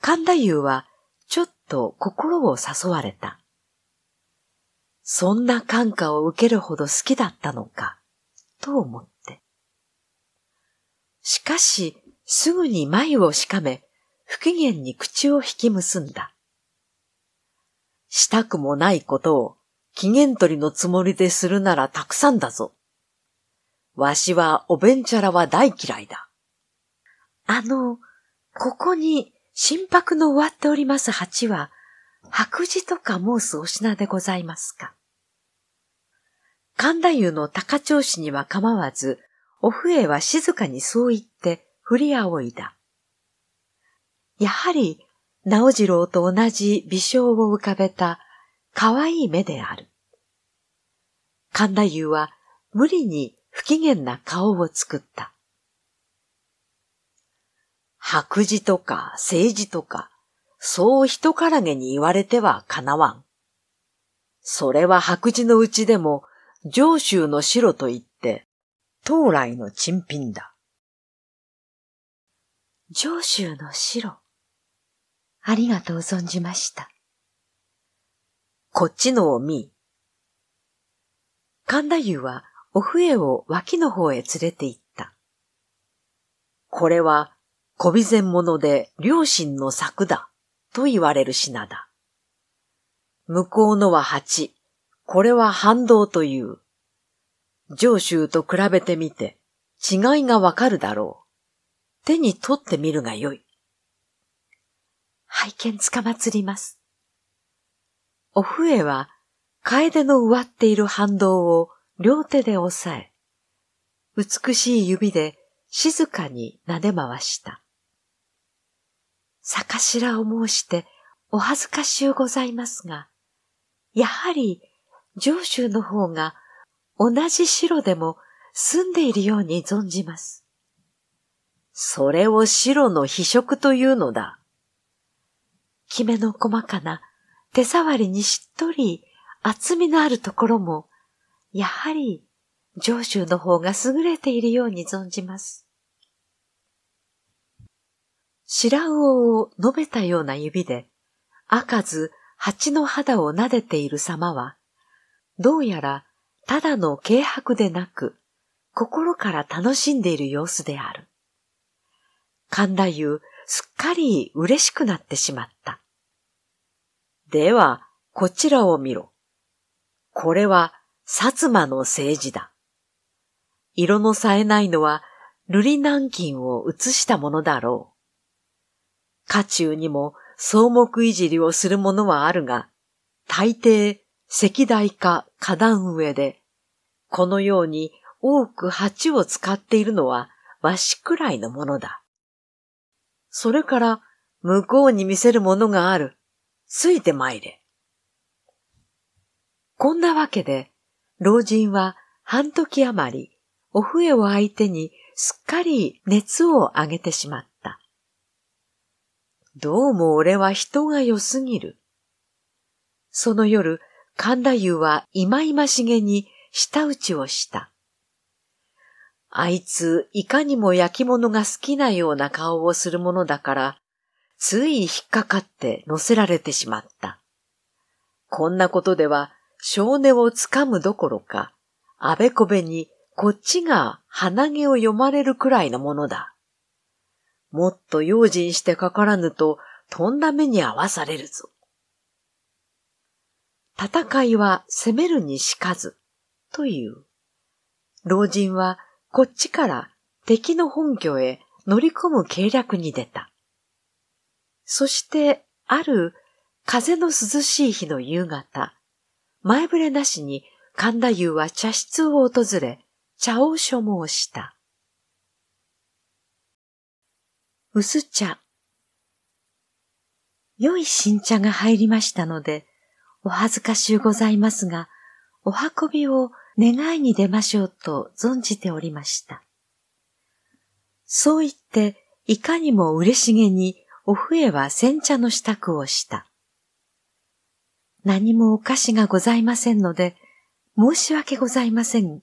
神田優はちょっと心を誘われた。そんな感化を受けるほど好きだったのか、と思って。しかし、すぐに眉をしかめ、不機嫌に口を引き結んだ。したくもないことを、機嫌取りのつもりでするならたくさんだぞ。わしはおべんちゃらは大嫌いだ。あの、ここに心拍の終わっております蜂は、白磁とか申すお品でございますか。神田湯の高調子には構わず、お笛は静かにそう言って振り仰いだ。やはり、直次郎と同じ微笑を浮かべた可愛い目である。神田優は無理に不機嫌な顔を作った。白磁とか政治とか、そう人からげに言われてはかなわん。それは白磁のうちでも、上州の城といって、当来の珍品だ。上州の城。ありがとう存じました。こっちのを見。神田湯はお笛を脇の方へ連れて行った。これは、小備前物で両親の作だ、と言われる品だ。向こうのは蜂、これは反動という。上州と比べてみて、違いがわかるだろう。手に取ってみるがよい。拝見つかまつります。お笛は、楓の植わっている反動を両手で押さえ、美しい指で静かに撫で回した。逆しらを申してお恥ずかしゅうございますが、やはり上州の方が同じ城でも住んでいるように存じます。それを白の非色というのだ。きめの細かな手触りにしっとり厚みのあるところもやはり上州の方が優れているように存じます。白魚を述べたような指で、開かず蜂の肌を撫でている様は、どうやらただの軽薄でなく、心から楽しんでいる様子である。神田優、すっかり嬉しくなってしまった。では、こちらを見ろ。これは薩摩の政治だ。色の冴えないのは瑠璃南京を映したものだろう。家中にも草木いじりをするものはあるが、大抵石台か花壇上で、このように多く鉢を使っているのはわしくらいのものだ。それから向こうに見せるものがある。ついてまいれ。こんなわけで、老人は半時余り、お笛を相手にすっかり熱を上げてしまった。どうも俺は人が良すぎる。その夜、神田優は忌々しげに舌打ちをした。あいつ、いかにも焼き物が好きなような顔をするものだから、つい引っかかって乗せられてしまった。こんなことでは少年をつかむどころか、あべこべにこっちが鼻毛を読まれるくらいのものだ。もっと用心してかからぬと、とんだ目に合わされるぞ。戦いは攻めるにしかず、という。老人はこっちから敵の本拠へ乗り込む計略に出た。そして、ある風の涼しい日の夕方、前触れなしに神田優は茶室を訪れ、茶を所望した。薄茶。良い新茶が入りましたので、お恥ずかしゅうございますが、お運びを願いに出ましょうと存じておりました。そう言って、いかにも嬉しげに、お笛は煎茶の支度をした。何もお菓子がございませんので、申し訳ございません。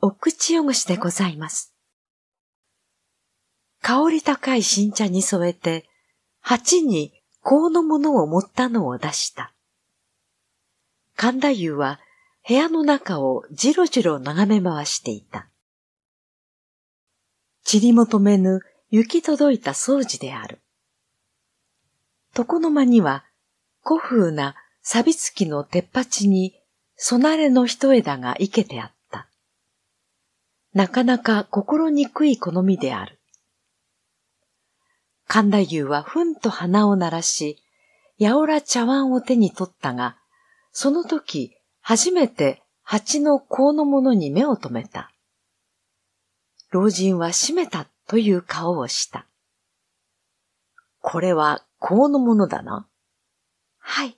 お口汚しでございます。香り高い新茶に添えて、鉢に香のものを持ったのを出した。神田湯は部屋の中をじろじろ眺め回していた。散り求めぬ行き届いた掃除である。床の間には古風なサビツキの鉄鉢に、そなれの一枝が生けてあった。なかなか心憎い好みである。神田優はふんと鼻を鳴らし、やおら茶碗を手に取ったが、その時、初めて蜂の甲のものに目を留めた。老人は閉めたという顔をした。これは甲のものだな。はい。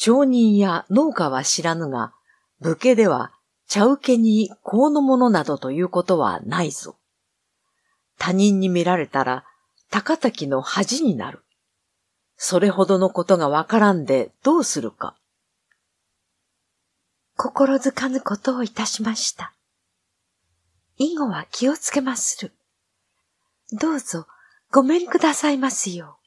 商人や農家は知らぬが、武家では茶受けにこうのものなどということはないぞ。他人に見られたら高滝の恥になる。それほどのことがわからんでどうするか。心づかぬことをいたしました。以後は気をつけまする。どうぞごめんくださいますよう。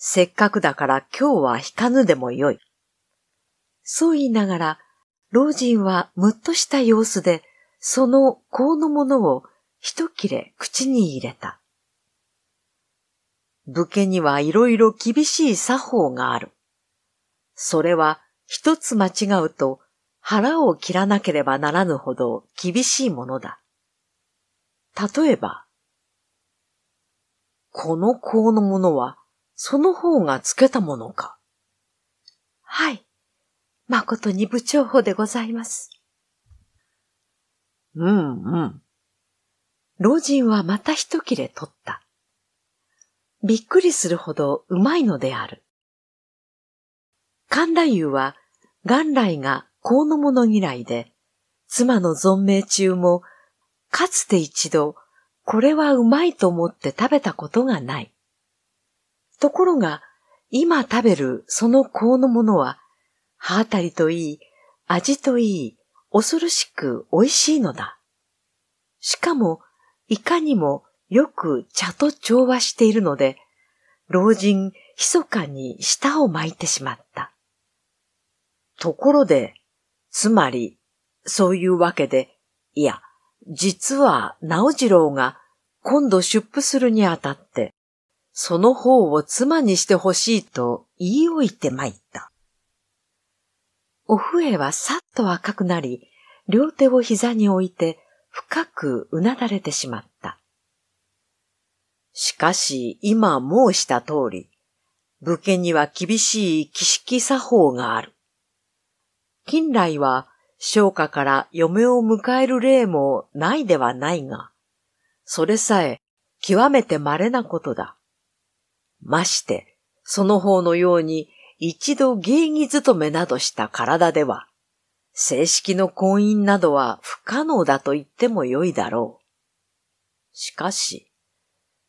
せっかくだから今日は引かぬでもよい。そう言いながら、老人はむっとした様子で、その香のものを一切れ口に入れた。武家にはいろいろ厳しい作法がある。それは一つ間違うと腹を切らなければならぬほど厳しいものだ。例えば、この香のものはその方がつけたものか。はい。誠に部長法でございます。うんうん。老人はまた一切れ取った。びっくりするほどうまいのである。神田湯は元来がうの者嫌いで、妻の存命中もかつて一度これはうまいと思って食べたことがない。ところが、今食べるその香のものは、歯当たりといい、味といい、恐ろしく美味しいのだ。しかも、いかにもよく茶と調和しているので、老人密かに舌を巻いてしまった。ところで、つまり、そういうわけで、いや、実は直次郎が今度出布するにあたって、その方を妻にしてほしいと言い置いて参った。お笛はさっと赤くなり、両手を膝に置いて深くうなだれてしまった。しかし今申した通り、武家には厳しい儀式作法がある。近来は商家から嫁を迎える例もないではないが、それさえ極めて稀なことだ。まして、その方のように一度芸儀勤めなどした体では、正式の婚姻などは不可能だと言ってもよいだろう。しかし、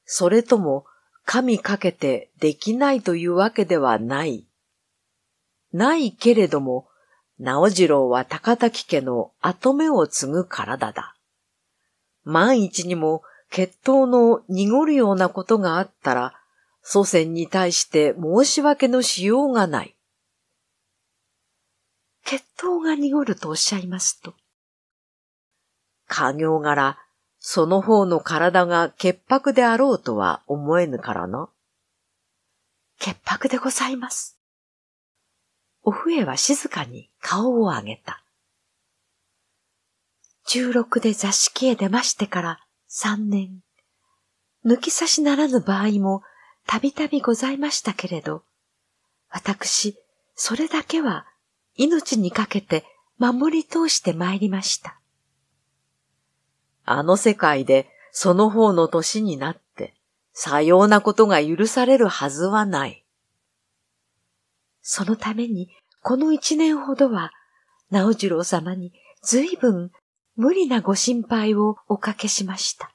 それとも神かけてできないというわけではない。ないけれども、直次郎は高滝家の後目を継ぐ体だ。万一にも血統の濁るようなことがあったら、祖先に対して申し訳のしようがない。血統が濁るとおっしゃいますと。家業柄、その方の体が潔白であろうとは思えぬからな。潔白でございます。お笛は静かに顔を上げた。十六で座敷へ出ましてから三年、抜き差しならぬ場合もたびたびございましたけれど、私、それだけは命にかけて守り通して参りました。あの世界でその方の年になって、さようなことが許されるはずはない。そのために、この一年ほどは、直次郎様に随分無理なご心配をおかけしました。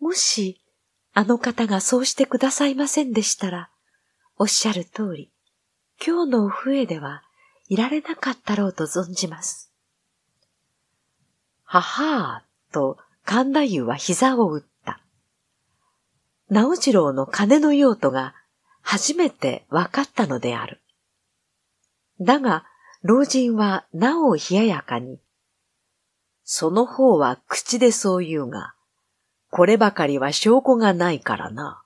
もし、あの方がそうしてくださいませんでしたら、おっしゃる通り、今日のお笛ではいられなかったろうと存じます。ははーと神田湯は膝を打った。直次郎の金の用途が初めて分かったのである。だが、老人はなお冷ややかに、その方は口でそう言うが、こればかりは証拠がないからな。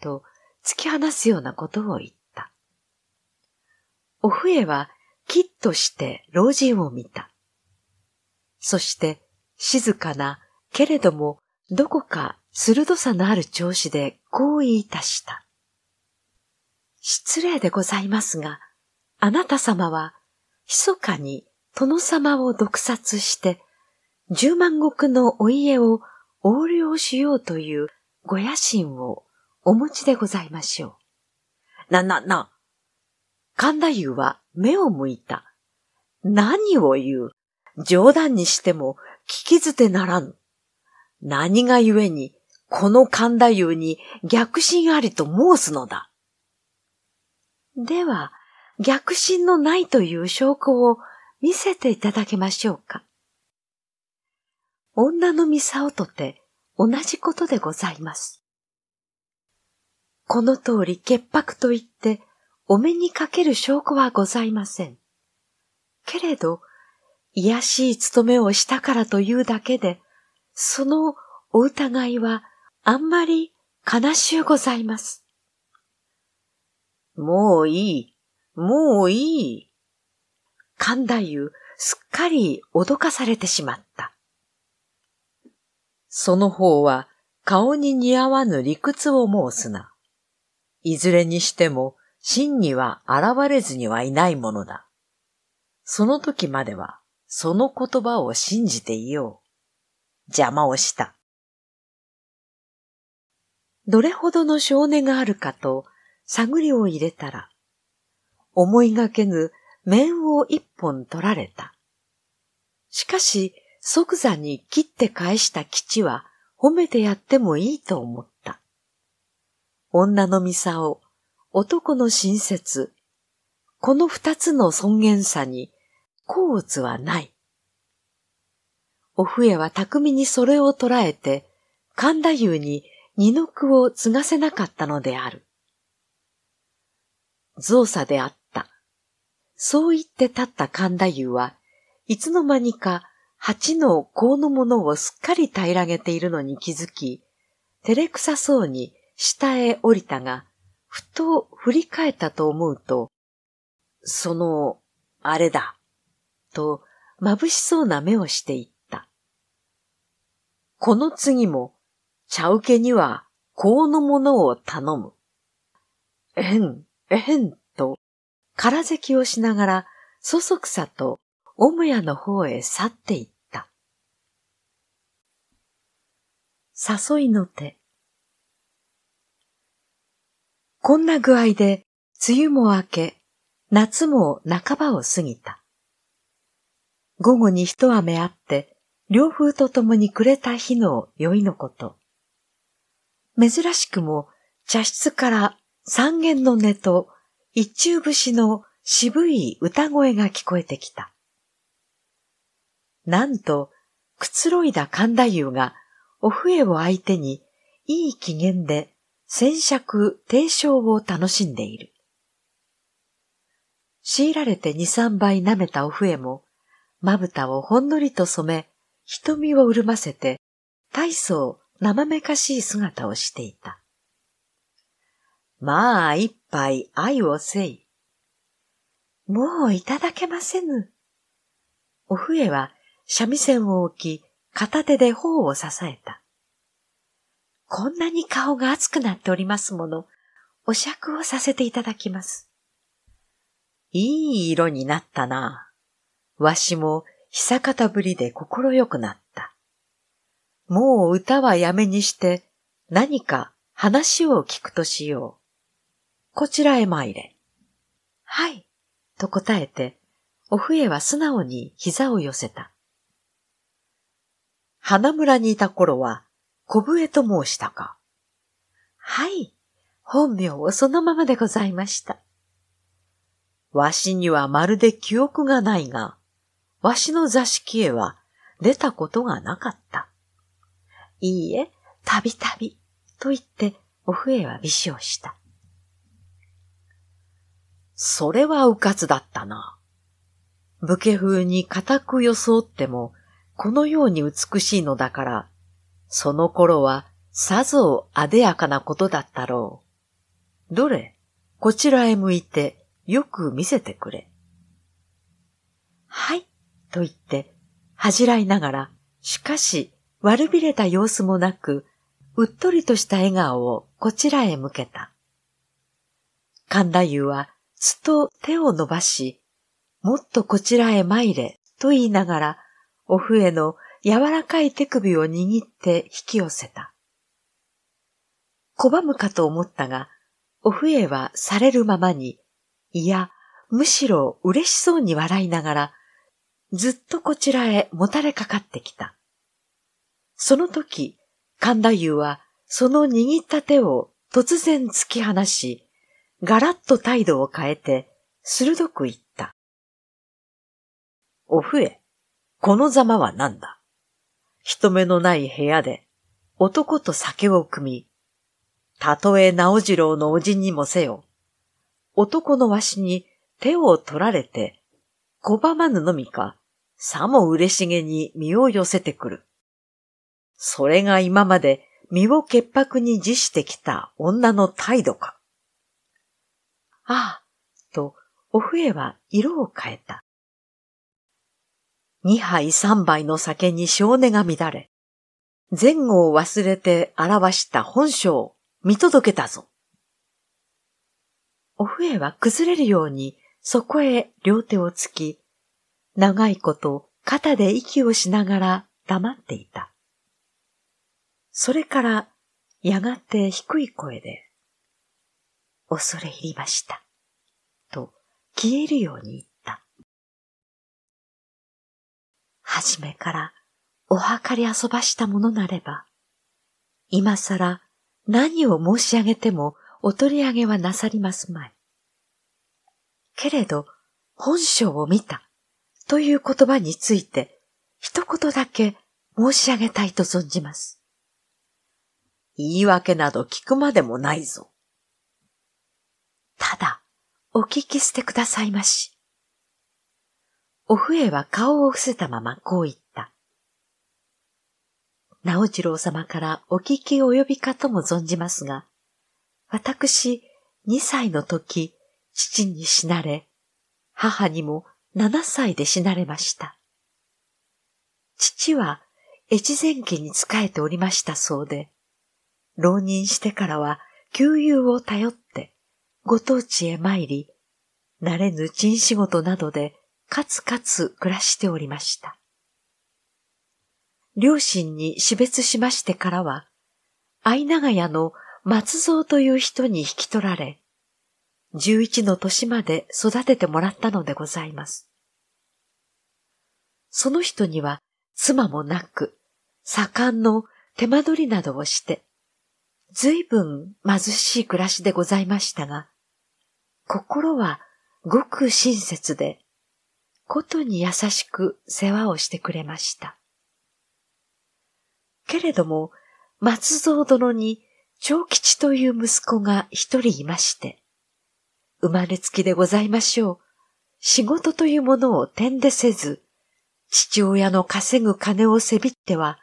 と突き放すようなことを言った。お笛はきっとして老人を見た。そして静かな、けれどもどこか鋭さのある調子でこう言い足した。失礼でございますが、あなた様は、密かに殿様を毒殺して、十万石のお家を横領しようというご野心をお持ちでございましょう。な、な、な。神田優は目を向いた。何を言う。冗談にしても聞き捨てならぬ。何がゆえに、この神田優に逆心ありと申すのだ。では、逆心のないという証拠を見せていただけましょうか。女のミサオとて同じことでございます。この通り潔白といってお目にかける証拠はございません。けれど、癒しい務めをしたからというだけで、そのお疑いはあんまり悲しゅうございます。もういい、もういい。神太夫、すっかり脅かされてしまった。その方は顔に似合わぬ理屈を申すな。いずれにしても真には現れずにはいないものだ。その時まではその言葉を信じていよう。邪魔をした。どれほどの性根があるかと探りを入れたら、思いがけぬ面を一本取られた。しかし、即座に切って返した吉は褒めてやってもいいと思った。女のミサオ、男の親切、この二つの尊厳さに、好物はない。お笛は巧みにそれを捉えて、神田優に二の句を継がせなかったのである。造作であった。そう言って立った神田優は、いつの間にか蜂の甲のものをすっかり平らげているのに気づき、照れくさそうに下へ降りたが、ふと振り返ったと思うと、その、あれだ、と眩しそうな目をしていった。この次も、茶受けには甲のものを頼む。えん、えんと、空咳をしながら、そそくさと母屋の方へ去っていった。誘いの手。こんな具合で、梅雨も明け、夏も半ばを過ぎた。午後に一雨あって、両風と共に暮れた日の宵のこと。珍しくも茶室から三軒の音と一中節の渋い歌声が聞こえてきた。なんと、くつろいだ神太夫が、お笛を相手に、いい機嫌で、戦尺提唱を楽しんでいる。強いられて二三倍舐めたお笛も、まぶたをほんのりと染め、瞳を潤ませて、大層生めかしい姿をしていた。まあ、一杯愛をせい。もういただけませぬ。お笛は三味線を置き、片手で頬を支えた。こんなに顔が熱くなっておりますもの、お酌をさせていただきます。いい色になったな。わしも久方ぶりで心よくなった。もう歌はやめにして何か話を聞くとしよう。こちらへ参れ。はい、と答えて、お笛は素直に膝を寄せた。花村にいた頃は、小笛と申したか。はい、本名をそのままでございました。わしにはまるで記憶がないが、わしの座敷へは出たことがなかった。いいえ、たびたび、と言ってお笛は微笑した。それはうかつだったな。武家風に固く装っても、このように美しいのだから、その頃はさぞあでやかなことだったろう。どれ、こちらへ向いてよく見せてくれ。はい、と言って、恥じらいながら、しかし悪びれた様子もなく、うっとりとした笑顔をこちらへ向けた。神田優は、すと手を伸ばし、もっとこちらへ参れ、と言いながら、お笛の柔らかい手首を握って引き寄せた。拒むかと思ったが、お笛はされるままに、いや、むしろ嬉しそうに笑いながら、ずっとこちらへもたれかかってきた。その時、神田優はその握った手を突然突き放し、ガラッと態度を変えて、鋭く言った。おふえ、このざまは何だ人目のない部屋で男と酒を汲み、たとえ直次郎のおじにもせよ、男のわしに手を取られて、拒まぬのみか、さも嬉しげに身を寄せてくる。それが今まで身を潔白に辞してきた女の態度か。ああ、と、お笛は色を変えた。二杯三杯の酒に少年が乱れ、前後を忘れて表した本性を見届けたぞ。お笛は崩れるようにそこへ両手をつき、長いこと肩で息をしながら黙っていた。それからやがて低い声で、恐れ入りました、と消えるように言った。はじめからお計り遊ばしたものなれば、今さら何を申し上げてもお取り上げはなさりますまい。けれど、本性を見たという言葉について、一言だけ申し上げたいと存じます。言い訳など聞くまでもないぞ。ただ、お聞きしてくださいまし。お笛は顔を伏せたままこう言った。直次郎様からお聞き及びかとも存じますが、私、二歳の時、父に死なれ、母にも七歳で死なれました。父は越前家に仕えておりましたそうで、浪人してからは給油を頼ってご当地へ参り、慣れぬ珍仕事などでかつかつ暮らしておりました。両親に死別しましてからは、愛長屋の松蔵という人に引き取られ、十一の年まで育ててもらったのでございます。その人には妻もなく、盛んの手間取りなどをして、随分貧しい暮らしでございましたが、心はごく親切でことに優しく世話をしてくれました。けれども、松蔵殿に長吉という息子が一人いまして、生まれつきでございましょう。仕事というものを点でせず、父親の稼ぐ金をせびっては、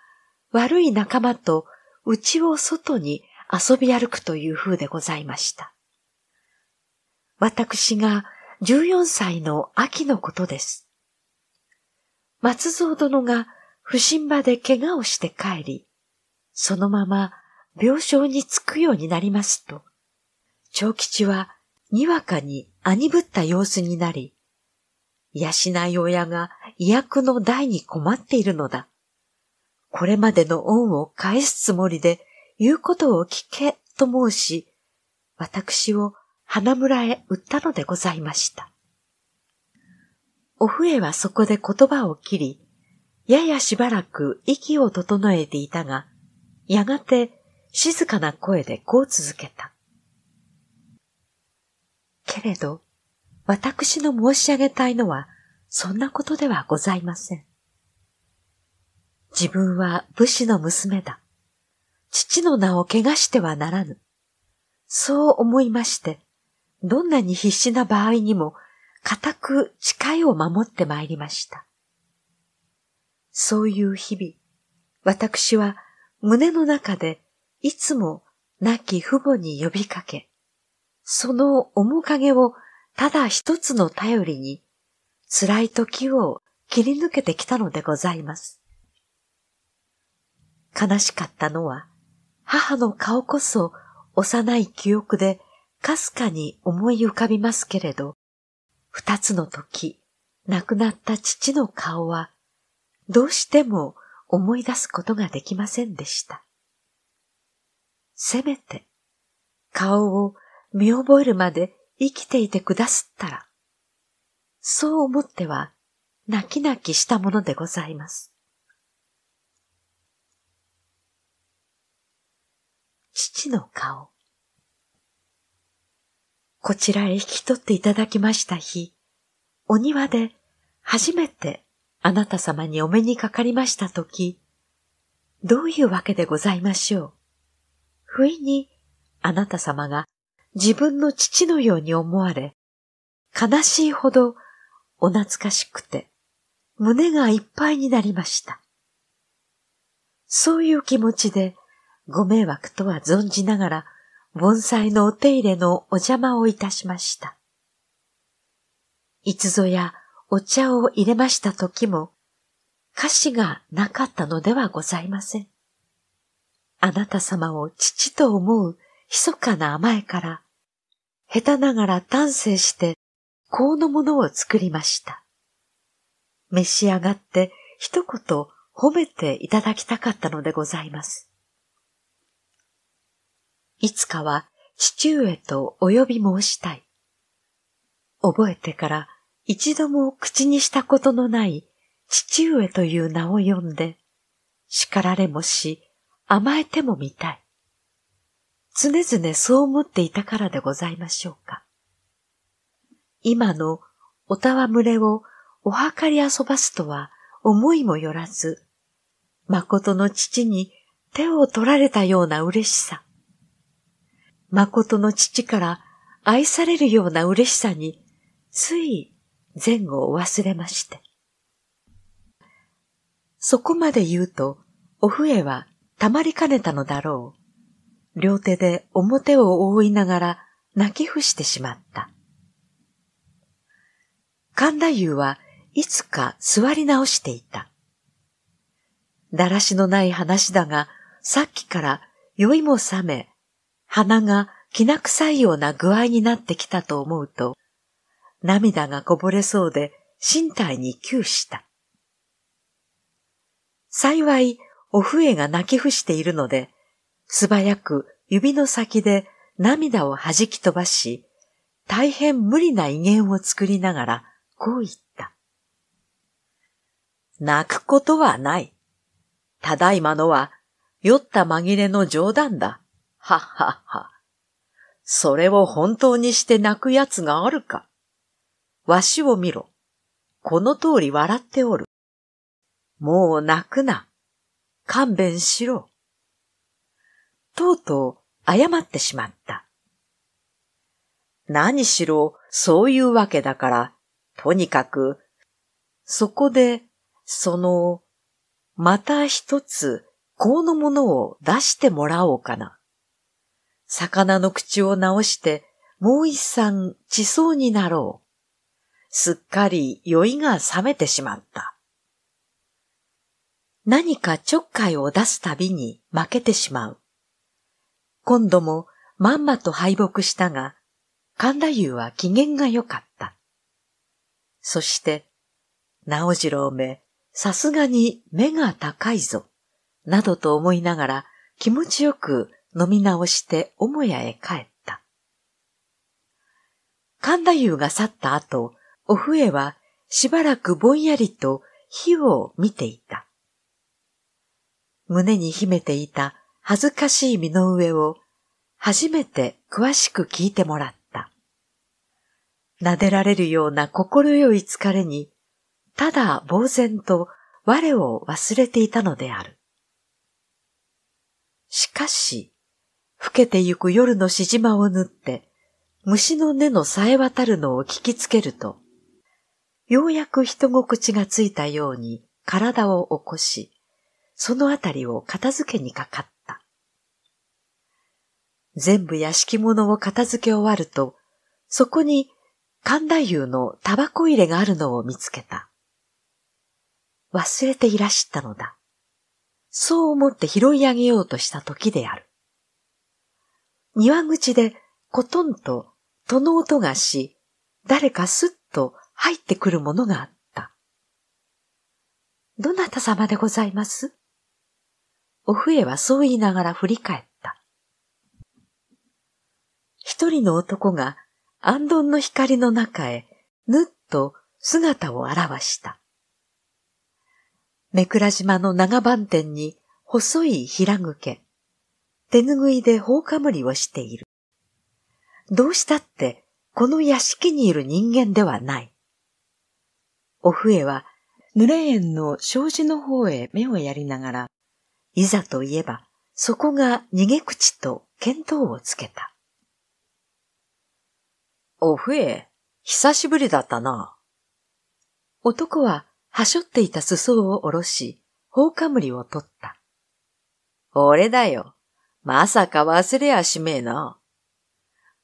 悪い仲間とうちを外に遊び歩くという風でございました。私が14歳の秋のことです。松蔵殿が不審場で怪我をして帰り、そのまま病床に着くようになりますと、長吉はにわかに兄ぶった様子になり、養い親が医薬の代に困っているのだ。これまでの恩を返すつもりで言うことを聞けと申し、私を花村へ売ったのでございました。お笛はそこで言葉を切り、ややしばらく息を整えていたが、やがて静かな声でこう続けた。けれど、私の申し上げたいのは、そんなことではございません。自分は武士の娘だ。父の名を怪我してはならぬ。そう思いまして、どんなに必死な場合にも、固く誓いを守ってまいりました。そういう日々、私は胸の中でいつも亡き父母に呼びかけ、その面影をただ一つの頼りに、辛い時を切り抜けてきたのでございます。悲しかったのは、母の顔こそ幼い記憶でかすかに思い浮かびますけれど、二つの時、亡くなった父の顔は、どうしても思い出すことができませんでした。せめて、顔を見覚えるまで生きていてくだすったら、そう思っては、泣き泣きしたものでございます。父の顔。こちらへ引き取っていただきました日、お庭で初めてあなた様にお目にかかりましたとき、どういうわけでございましょう。不意にあなた様が自分の父のように思われ、悲しいほどお懐かしくて、胸がいっぱいになりました。そういう気持ちでご迷惑とは存じながら盆栽のお手入れのお邪魔をいたしました。いつぞやお茶を入れました時も、歌詞がなかったのではございません。あなた様を父と思う密かな甘えから、下手ながら丹精して、こうのものを作りました。召し上がって一言褒めていただきたかったのでございます。いつかは父上とお呼び申したい。覚えてから一度も口にしたことのない父上という名を呼んで、叱られもし、甘えてもみたい。常々そう思っていたからでございましょうか。今のおたわ群れをお墓り遊ばすとは思いもよらず、誠の父に手を取られたような嬉しさ。誠の父から愛されるような嬉しさに、つい前後を忘れまして。そこまで言うと、お笛はたまりかねたのだろう。両手で表を覆いながら泣き伏してしまった。神田優はいつか座り直していた。だらしのない話だが、さっきから酔いも覚め、鼻がきな臭いような具合になってきたと思うと、涙がこぼれそうで身体に窮した。幸い、お笛が泣き伏しているので、素早く指の先で涙を弾き飛ばし、大変無理な威厳を作りながら、こう言った。泣くことはない。ただいまのは、酔った紛れの冗談だ。はっはっは。それを本当にして泣くやつがあるか。わしを見ろ。この通り笑っておる。もう泣くな。勘弁しろ。とうとう謝ってしまった。何しろそういうわけだから、とにかく、そこで、その、また一つ、こうのものを出してもらおうかな。魚の口を直して、もう一産地層になろう。すっかり酔いが覚めてしまった。何かちょっかいを出すたびに負けてしまう。今度もまんまと敗北したが、神田優は機嫌が良かった。そして、直次郎め、さすがに目が高いぞ、などと思いながら気持ちよく飲み直して母屋へ帰った。神田優が去った後、お笛はしばらくぼんやりと火を見ていた。胸に秘めていた恥ずかしい身の上を初めて詳しく聞いてもらった。撫でられるような心よい疲れに、ただ呆然と我を忘れていたのである。しかし、更けてゆく夜のしじまを縫って、虫の根のさえ渡るのを聞きつけると、ようやく人心口がついたように体を起こし、そのあたりを片付けにかかった。全部屋敷物を片付け終わると、そこに神田湯のタバコ入れがあるのを見つけた。忘れていらしたのだ。そう思って拾い上げようとした時である。庭口でコトンと戸の音がし、誰かすっと入ってくるものがあった。どなた様でございますお笛はそう言いながら振り返った。一人の男が暗闘の光の中へぬっと姿を現した。目倉島の長番店に細い平ぐけ、手ぬぐいで放火無理をしている。どうしたってこの屋敷にいる人間ではない。お笛は濡れ園の障子の方へ目をやりながら、いざといえばそこが逃げ口と見当をつけた。お笛、久しぶりだったな。男ははしょっていた裾を下ろし、放火無理を取った。俺だよ。まさか忘れやしめえな。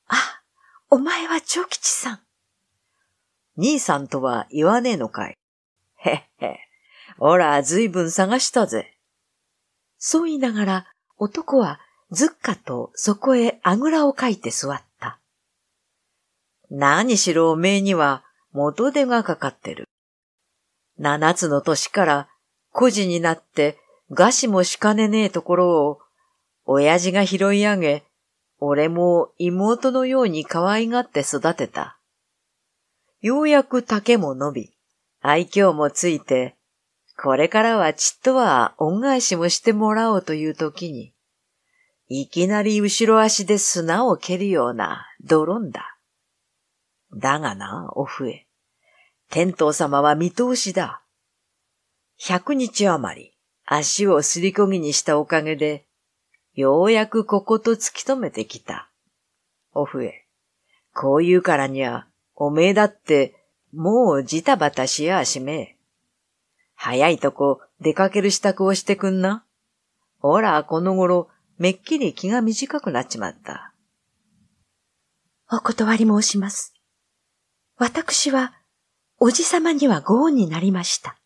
あ、お前は長吉さん。兄さんとは言わねえのかい。へっへ。ほら、ずいぶん探したぜ。そう言いながら、男はずっかとそこへあぐらをかいて座った。何しろおめえには元手がかかってる。七つの年から孤児になって餓死もしかねねえところを親父が拾い上げ、俺も妹のように可愛がって育てた。ようやく竹も伸び、愛嬌もついて、これからはちっとは恩返しもしてもらおうという時に、いきなり後ろ足で砂を蹴るようなドロンだ。だがな、おふえ。天道様は見通しだ。百日余り足をすりこぎにしたおかげで、ようやくここと突き止めてきた。おふえ、こう言うからには、おめえだって、もうジタバタしやしめえ。早いとこ出かける支度をしてくんな。ほら、この頃、めっきり気が短くなっちまった。お断り申します。私は、おじさまにはご恩になりました。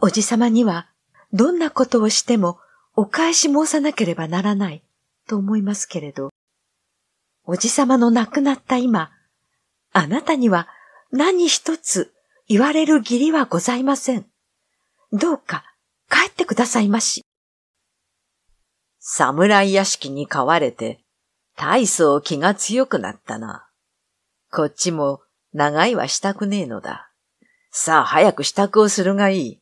おじさまには、どんなことをしてもお返し申さなければならないと思いますけれど、おじさまの亡くなった今、あなたには何一つ言われる義理はございません。どうか帰ってくださいまし。侍屋敷に飼われて、大層気が強くなったな。こっちも長いはしたくねえのだ。さあ早く支度をするがいい。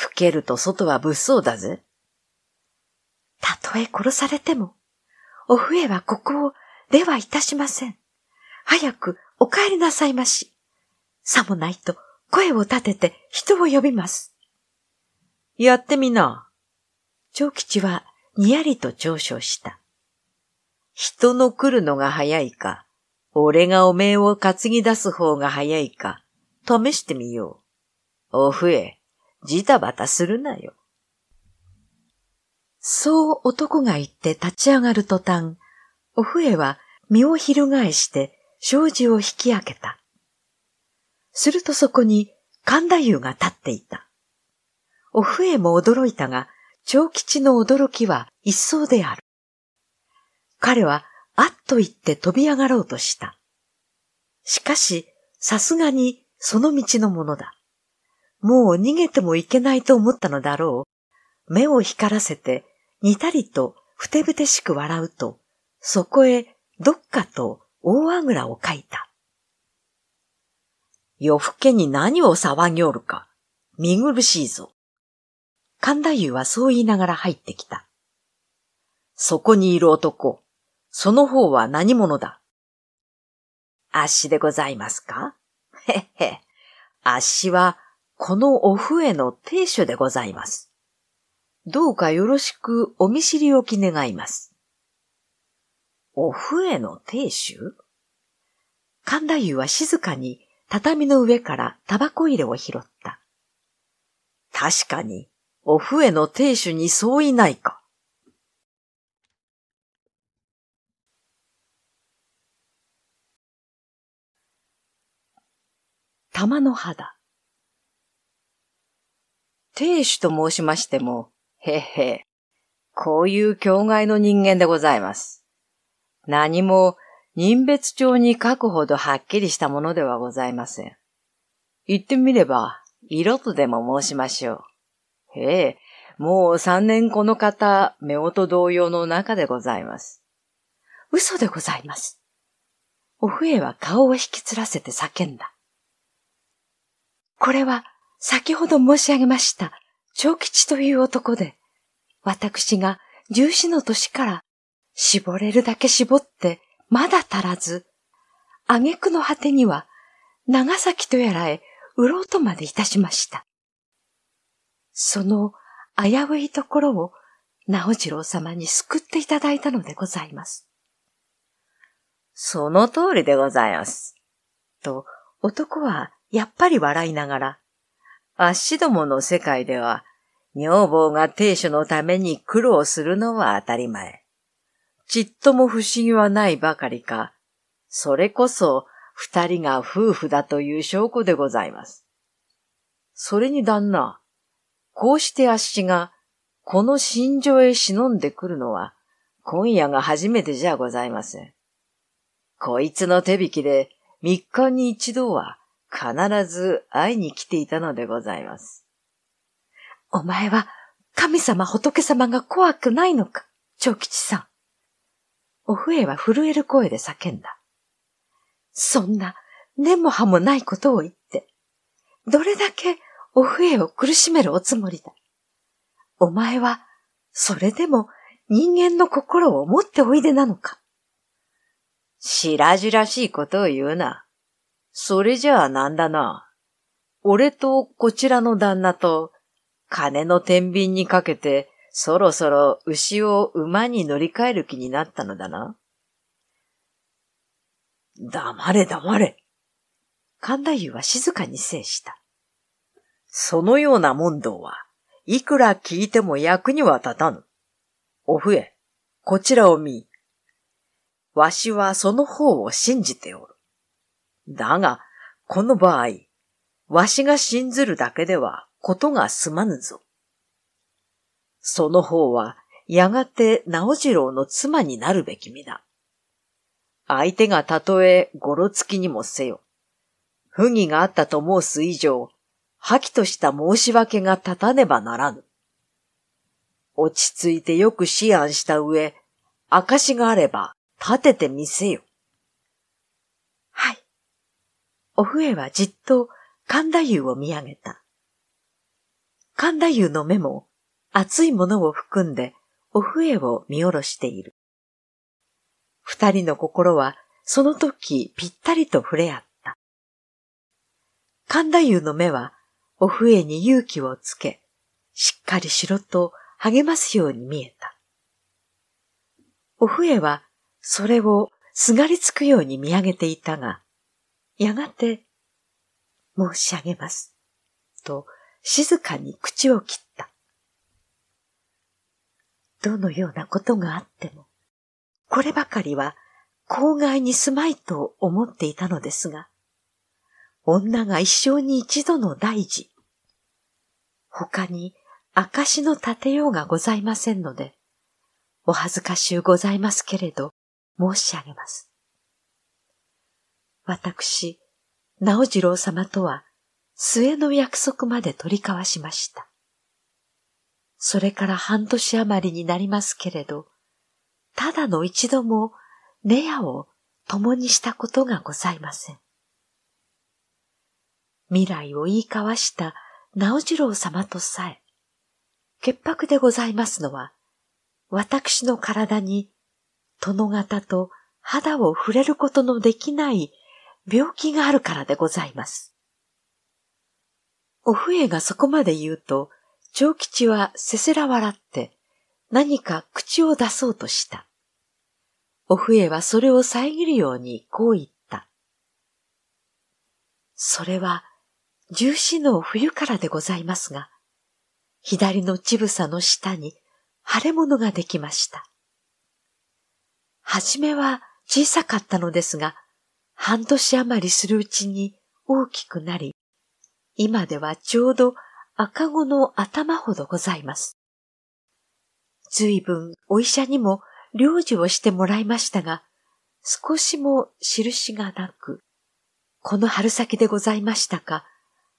老けると外は物騒だぜ。たとえ殺されても、お笛はここを出はいたしません。早くお帰りなさいまし。さもないと声を立てて人を呼びます。やってみな。長吉はにやりと上昇した。人の来るのが早いか、俺がおめえを担ぎ出す方が早いか、試してみよう。おふえ、たばたするなよ。そう男が言って立ち上がる途端、お笛は身を翻して障子を引き開けた。するとそこに神田優が立っていた。お笛も驚いたが、長吉の驚きは一層である。彼はあっと言って飛び上がろうとした。しかし、さすがにその道のものだ。もう逃げてもいけないと思ったのだろう。目を光らせてにたりとふてぶてしく笑うと、そこへどっかと大あぐらをかいた。夜更けに何を騒ぎおるか、見苦しいぞ。神田優はそう言いながら入ってきた。そこにいる男、その方は何者だ足でございますかへっへ、足はこのお笛の亭主でございます。どうかよろしくお見知りおき願います。お笛の亭主神田湯は静かに畳の上からタバコ入れを拾った。確かに、お笛の亭主にそういないか。玉の肌。亭主と申しましても、へへ。こういう境外の人間でございます。何も人別帳に書くほどはっきりしたものではございません。言ってみれば、色とでも申しましょう。へえ、もう三年この方、目音同様の中でございます。嘘でございます。お笛は顔を引きつらせて叫んだ。これは先ほど申し上げました小吉という男で、私が十四の年から絞れるだけ絞ってまだ足らず、挙句の果てには長崎とやらへ売ろうとまでいたしました。その危ういところを直次郎様に救っていただいたのでございます。その通りでございます。と、男はやっぱり笑いながら、あっしどもの世界では、女房が亭主のために苦労するのは当たり前。ちっとも不思議はないばかりか、それこそ二人が夫婦だという証拠でございます。それに旦那、こうしてあっしが、この心情へ忍んでくるのは、今夜が初めてじゃございません。こいつの手引きで、三日に一度は、必ず会いに来ていたのでございます。お前は神様仏様が怖くないのか、長吉さん。お笛は震える声で叫んだ。そんな根も葉もないことを言って、どれだけお笛を苦しめるおつもりだ。お前はそれでも人間の心を持っておいでなのか。しらじらしいことを言うな。それじゃあなんだな。俺とこちらの旦那と金の天秤にかけてそろそろ牛を馬に乗り換える気になったのだな。黙れ黙れ。神田優は静かに制した。そのような問答はいくら聞いても役には立たぬ。おふえ、こちらを見わしはその方を信じておる。だが、この場合、わしが信ずるだけではことが済まぬぞ。その方は、やがて直次郎の妻になるべき身だ。相手がたとえごろつきにもせよ。不義があったと申す以上、破棄とした申し訳が立たねばならぬ。落ち着いてよく思案した上、証があれば立ててみせよ。お笛はじっと神田湯を見上げた。神田湯の目も熱いものを含んでお笛を見下ろしている。二人の心はその時ぴったりと触れ合った。神田湯の目はお笛に勇気をつけ、しっかりしろと励ますように見えた。お笛はそれをすがりつくように見上げていたが、やがて、申し上げます。と、静かに口を切った。どのようなことがあっても、こればかりは公害にすまいと思っていたのですが、女が一生に一度の大事、他に証の立てようがございませんので、お恥ずかしゅうございますけれど、申し上げます。私、直次郎様とは末の約束まで取り交わしました。それから半年余りになりますけれど、ただの一度も寝屋を共にしたことがございません。未来を言い交わした直次郎様とさえ、潔白でございますのは、私の体に、殿方と肌を触れることのできない病気があるからでございます。お笛がそこまで言うと、長吉はせせら笑って、何か口を出そうとした。お笛はそれを遮るようにこう言った。それは、十四の冬からでございますが、左の乳房の下に腫れ物ができました。はじめは小さかったのですが、半年余りするうちに大きくなり、今ではちょうど赤子の頭ほどございます。ずいぶんお医者にも領事をしてもらいましたが、少しも印がなく、この春先でございましたか、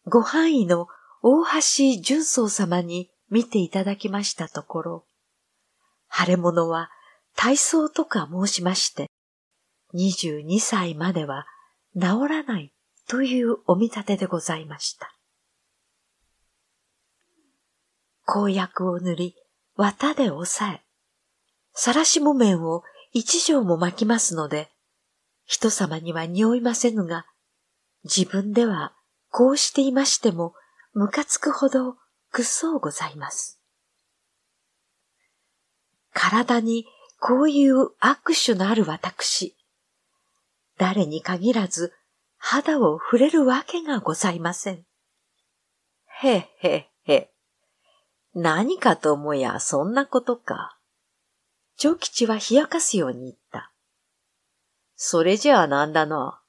ご範囲の大橋純宗様に見ていただきましたところ、腫れ物は体操とか申しまして、22歳までは治らないというお見立てでございました。公約を塗り、綿で押さえ、さらし木綿を一畳も巻きますので、人様には匂いませぬが、自分ではこうしていましても、むかつくほどくそうございます。体にこういう握手のある私、誰に限らず肌を触れるわけがございません。へへへ。何かともやそんなことか。長吉は冷やかすように言った。それじゃあなんだな。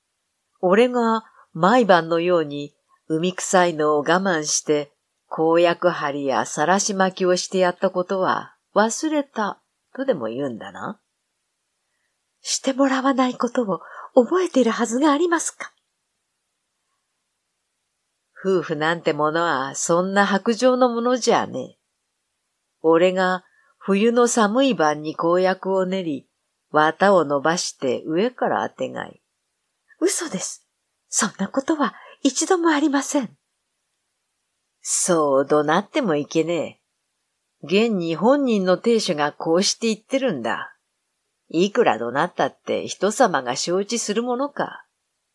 俺が毎晩のように海臭いのを我慢して公約張りやさらし巻きをしてやったことは忘れたとでも言うんだな。してもらわないことを覚えているはずがありますか夫婦なんてものはそんな白状のものじゃねえ。俺が冬の寒い晩に公約を練り、綿を伸ばして上から当てがい。嘘です。そんなことは一度もありません。そう怒鳴ってもいけねえ。現に本人の亭主がこうして言ってるんだ。いくら怒鳴ったって人様が承知するものか。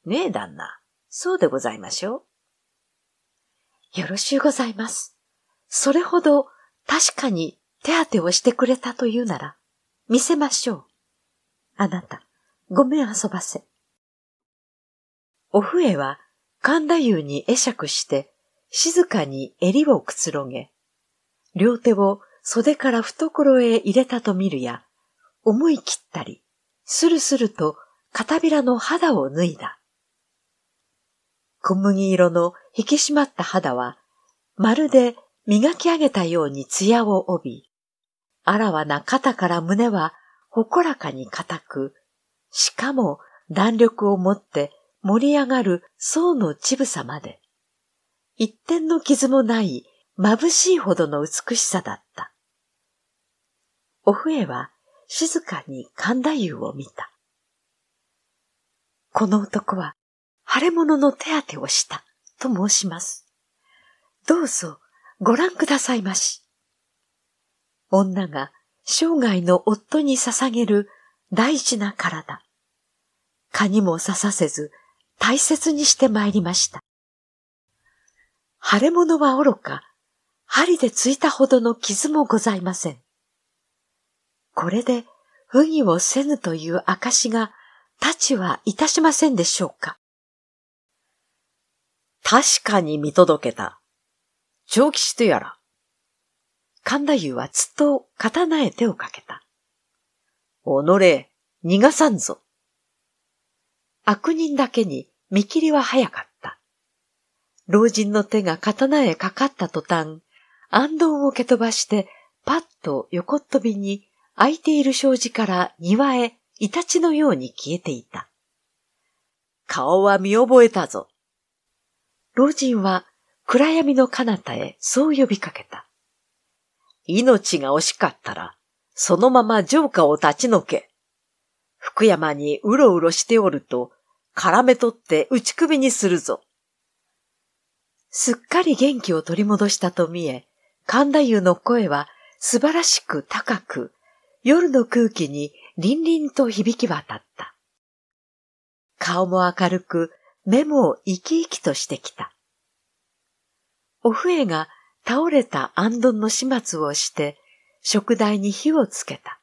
ねえ、旦那。そうでございましょう。よろしゅうございます。それほど確かに手当てをしてくれたというなら、見せましょう。あなた、ごめん遊ばせ。お笛は神田湯に会釈して静かに襟をくつろげ、両手を袖から懐へ入れたと見るや、思い切ったり、するすると片びらの肌を脱いだ。小麦色の引き締まった肌は、まるで磨き上げたように艶を帯び、あらわな肩から胸はほこらかに固く、しかも弾力を持って盛り上がる層の乳房まで、一点の傷もない眩しいほどの美しさだった。お笛は静かに神田湯を見た。この男は腫れ物の手当てをしたと申します。どうぞご覧くださいまし。女が生涯の夫に捧げる大事な体。蚊にも刺させず大切にして参りました。腫れ物は愚か、針でついたほどの傷もございません。これで不義をせぬという証が立ちはいたしませんでしょうか。確かに見届けた。長吉とやら。神田優はずっと刀へ手をかけた。己、逃がさんぞ。悪人だけに見切りは早かった。老人の手が刀へかかった途端、安藤を蹴飛ばして、パッと横っ飛びに空いている障子から庭へイタチのように消えていた。顔は見覚えたぞ。老人は暗闇の彼方へそう呼びかけた。命が惜しかったら、そのまま城下を立ち退け。福山にうろうろしておると、絡め取って打ち首にするぞ。すっかり元気を取り戻したと見え、神田湯の声は素晴らしく高く、夜の空気に凛々と響き渡った。顔も明るく、目も生き生きとしてきた。お笛が倒れたあんの始末をして、食台に火をつけた。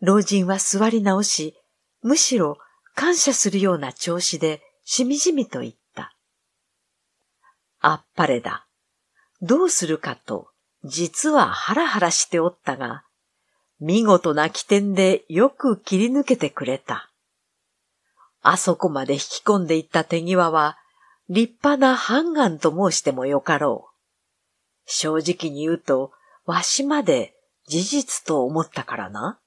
老人は座り直し、むしろ感謝するような調子でしみじみと言った。あっぱれだ。どうするかと、実はハラハラしておったが、見事な起点でよく切り抜けてくれた。あそこまで引き込んでいった手際は、立派な半眼と申してもよかろう。正直に言うと、わしまで事実と思ったからな。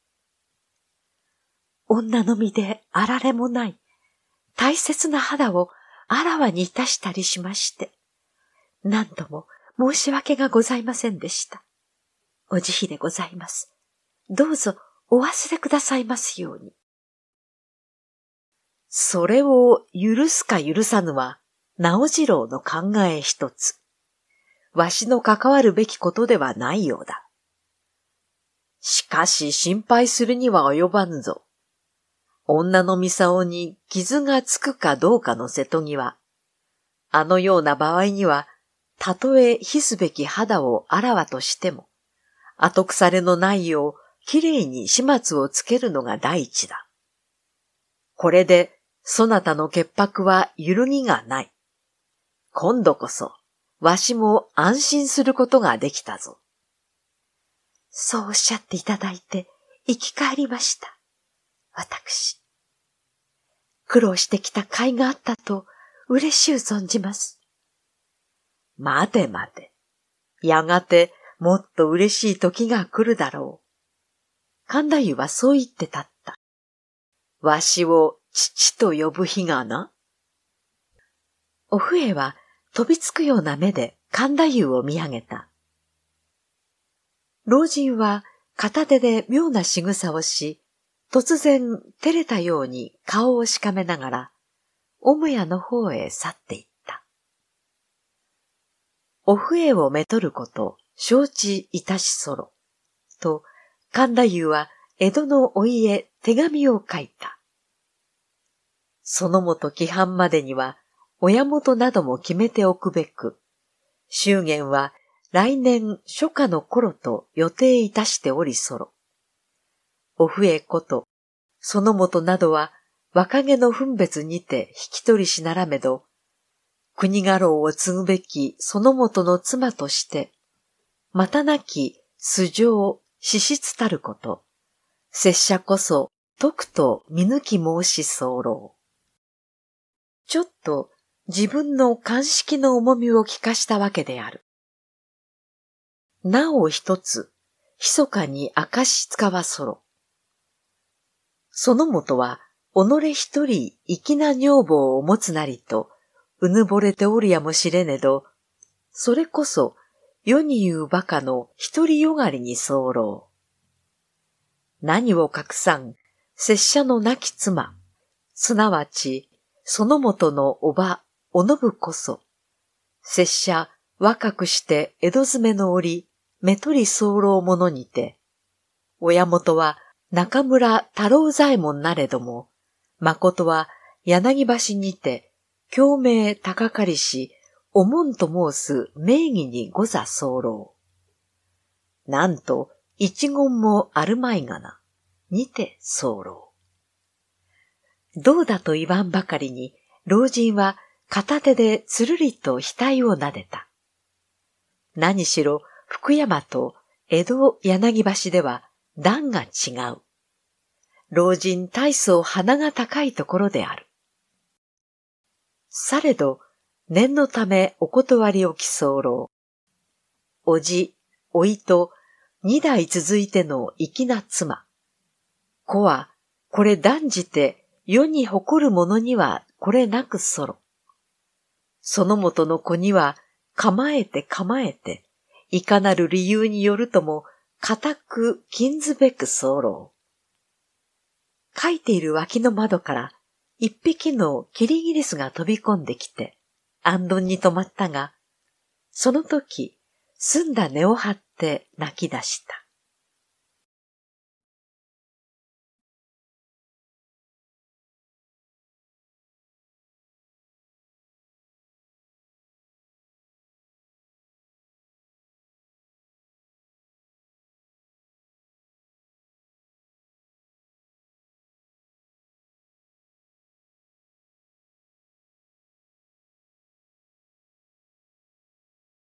女の身であられもない、大切な肌をあらわにいたしたりしまして、何度も申し訳がございませんでした。お慈悲でございます。どうぞお忘れくださいますように。それを許すか許さぬは、直次郎の考え一つ。わしの関わるべきことではないようだ。しかし心配するには及ばぬぞ。女のミサオに傷がつくかどうかの瀬戸際。あのような場合には、たとえひすべき肌をあらわとしても、後腐れのないようきれいに始末をつけるのが第一だ。これで、そなたの潔白は揺るぎがない。今度こそ、わしも安心することができたぞ。そうおっしゃっていただいて、生き返りました。私。苦労してきた甲斐があったと、嬉しゅう存じます。待て待て。やがて、もっと嬉しい時が来るだろう。神田湯はそう言って立った。わしを父と呼ぶ日がな。お笛は飛びつくような目で神田湯を見上げた。老人は片手で妙な仕草をし、突然照れたように顔をしかめながら、もやの方へ去っていった。お笛をめとること承知いたしそろ、と神田優は江戸のお家手紙を書いた。そのもと規範までには親元なども決めておくべく、祝言は来年初夏の頃と予定いたしておりそろ。お笛こと、そのもとなどは若気の分別にて引き取りしならめど、国家老を継ぐべきそのもとの妻として、またなき素性資質たること。拙者こそ、徳と見抜き申し候。ちょっと自分の鑑識の重みを聞かしたわけである。なお一つ、密かに明かし使わそろ。そのもとは、己一人粋な女房を持つなりと、うぬぼれておるやもしれねど、それこそ世に言う馬鹿の一人よがりに候。何を隠さん、拙者の亡き妻、すなわち、その元のおば、おのぶこそ、拙者若くして江戸詰めの折、目取り候者にて、親元は中村太郎左衛門なれども、誠は柳橋にて、共鳴高かりし、おもんと申す名義にござ候。なんと、一言もあるまいがな、にて候。どうだと言わんばかりに、老人は片手でつるりと額を撫でた。何しろ、福山と江戸柳橋では段が違う。老人大層鼻が高いところである。されど、念のためお断りを帰候。おじ、おいと、二代続いての粋な妻。子は、これ断じて、世に誇る者にはこれなくそろ。その元の子には、構えて構えて、いかなる理由によるとも、固く禁ずべく候。書いている脇の窓から、一匹のキリギリスが飛び込んできて、安頓に泊まったが、その時、澄んだ根を張って泣き出した。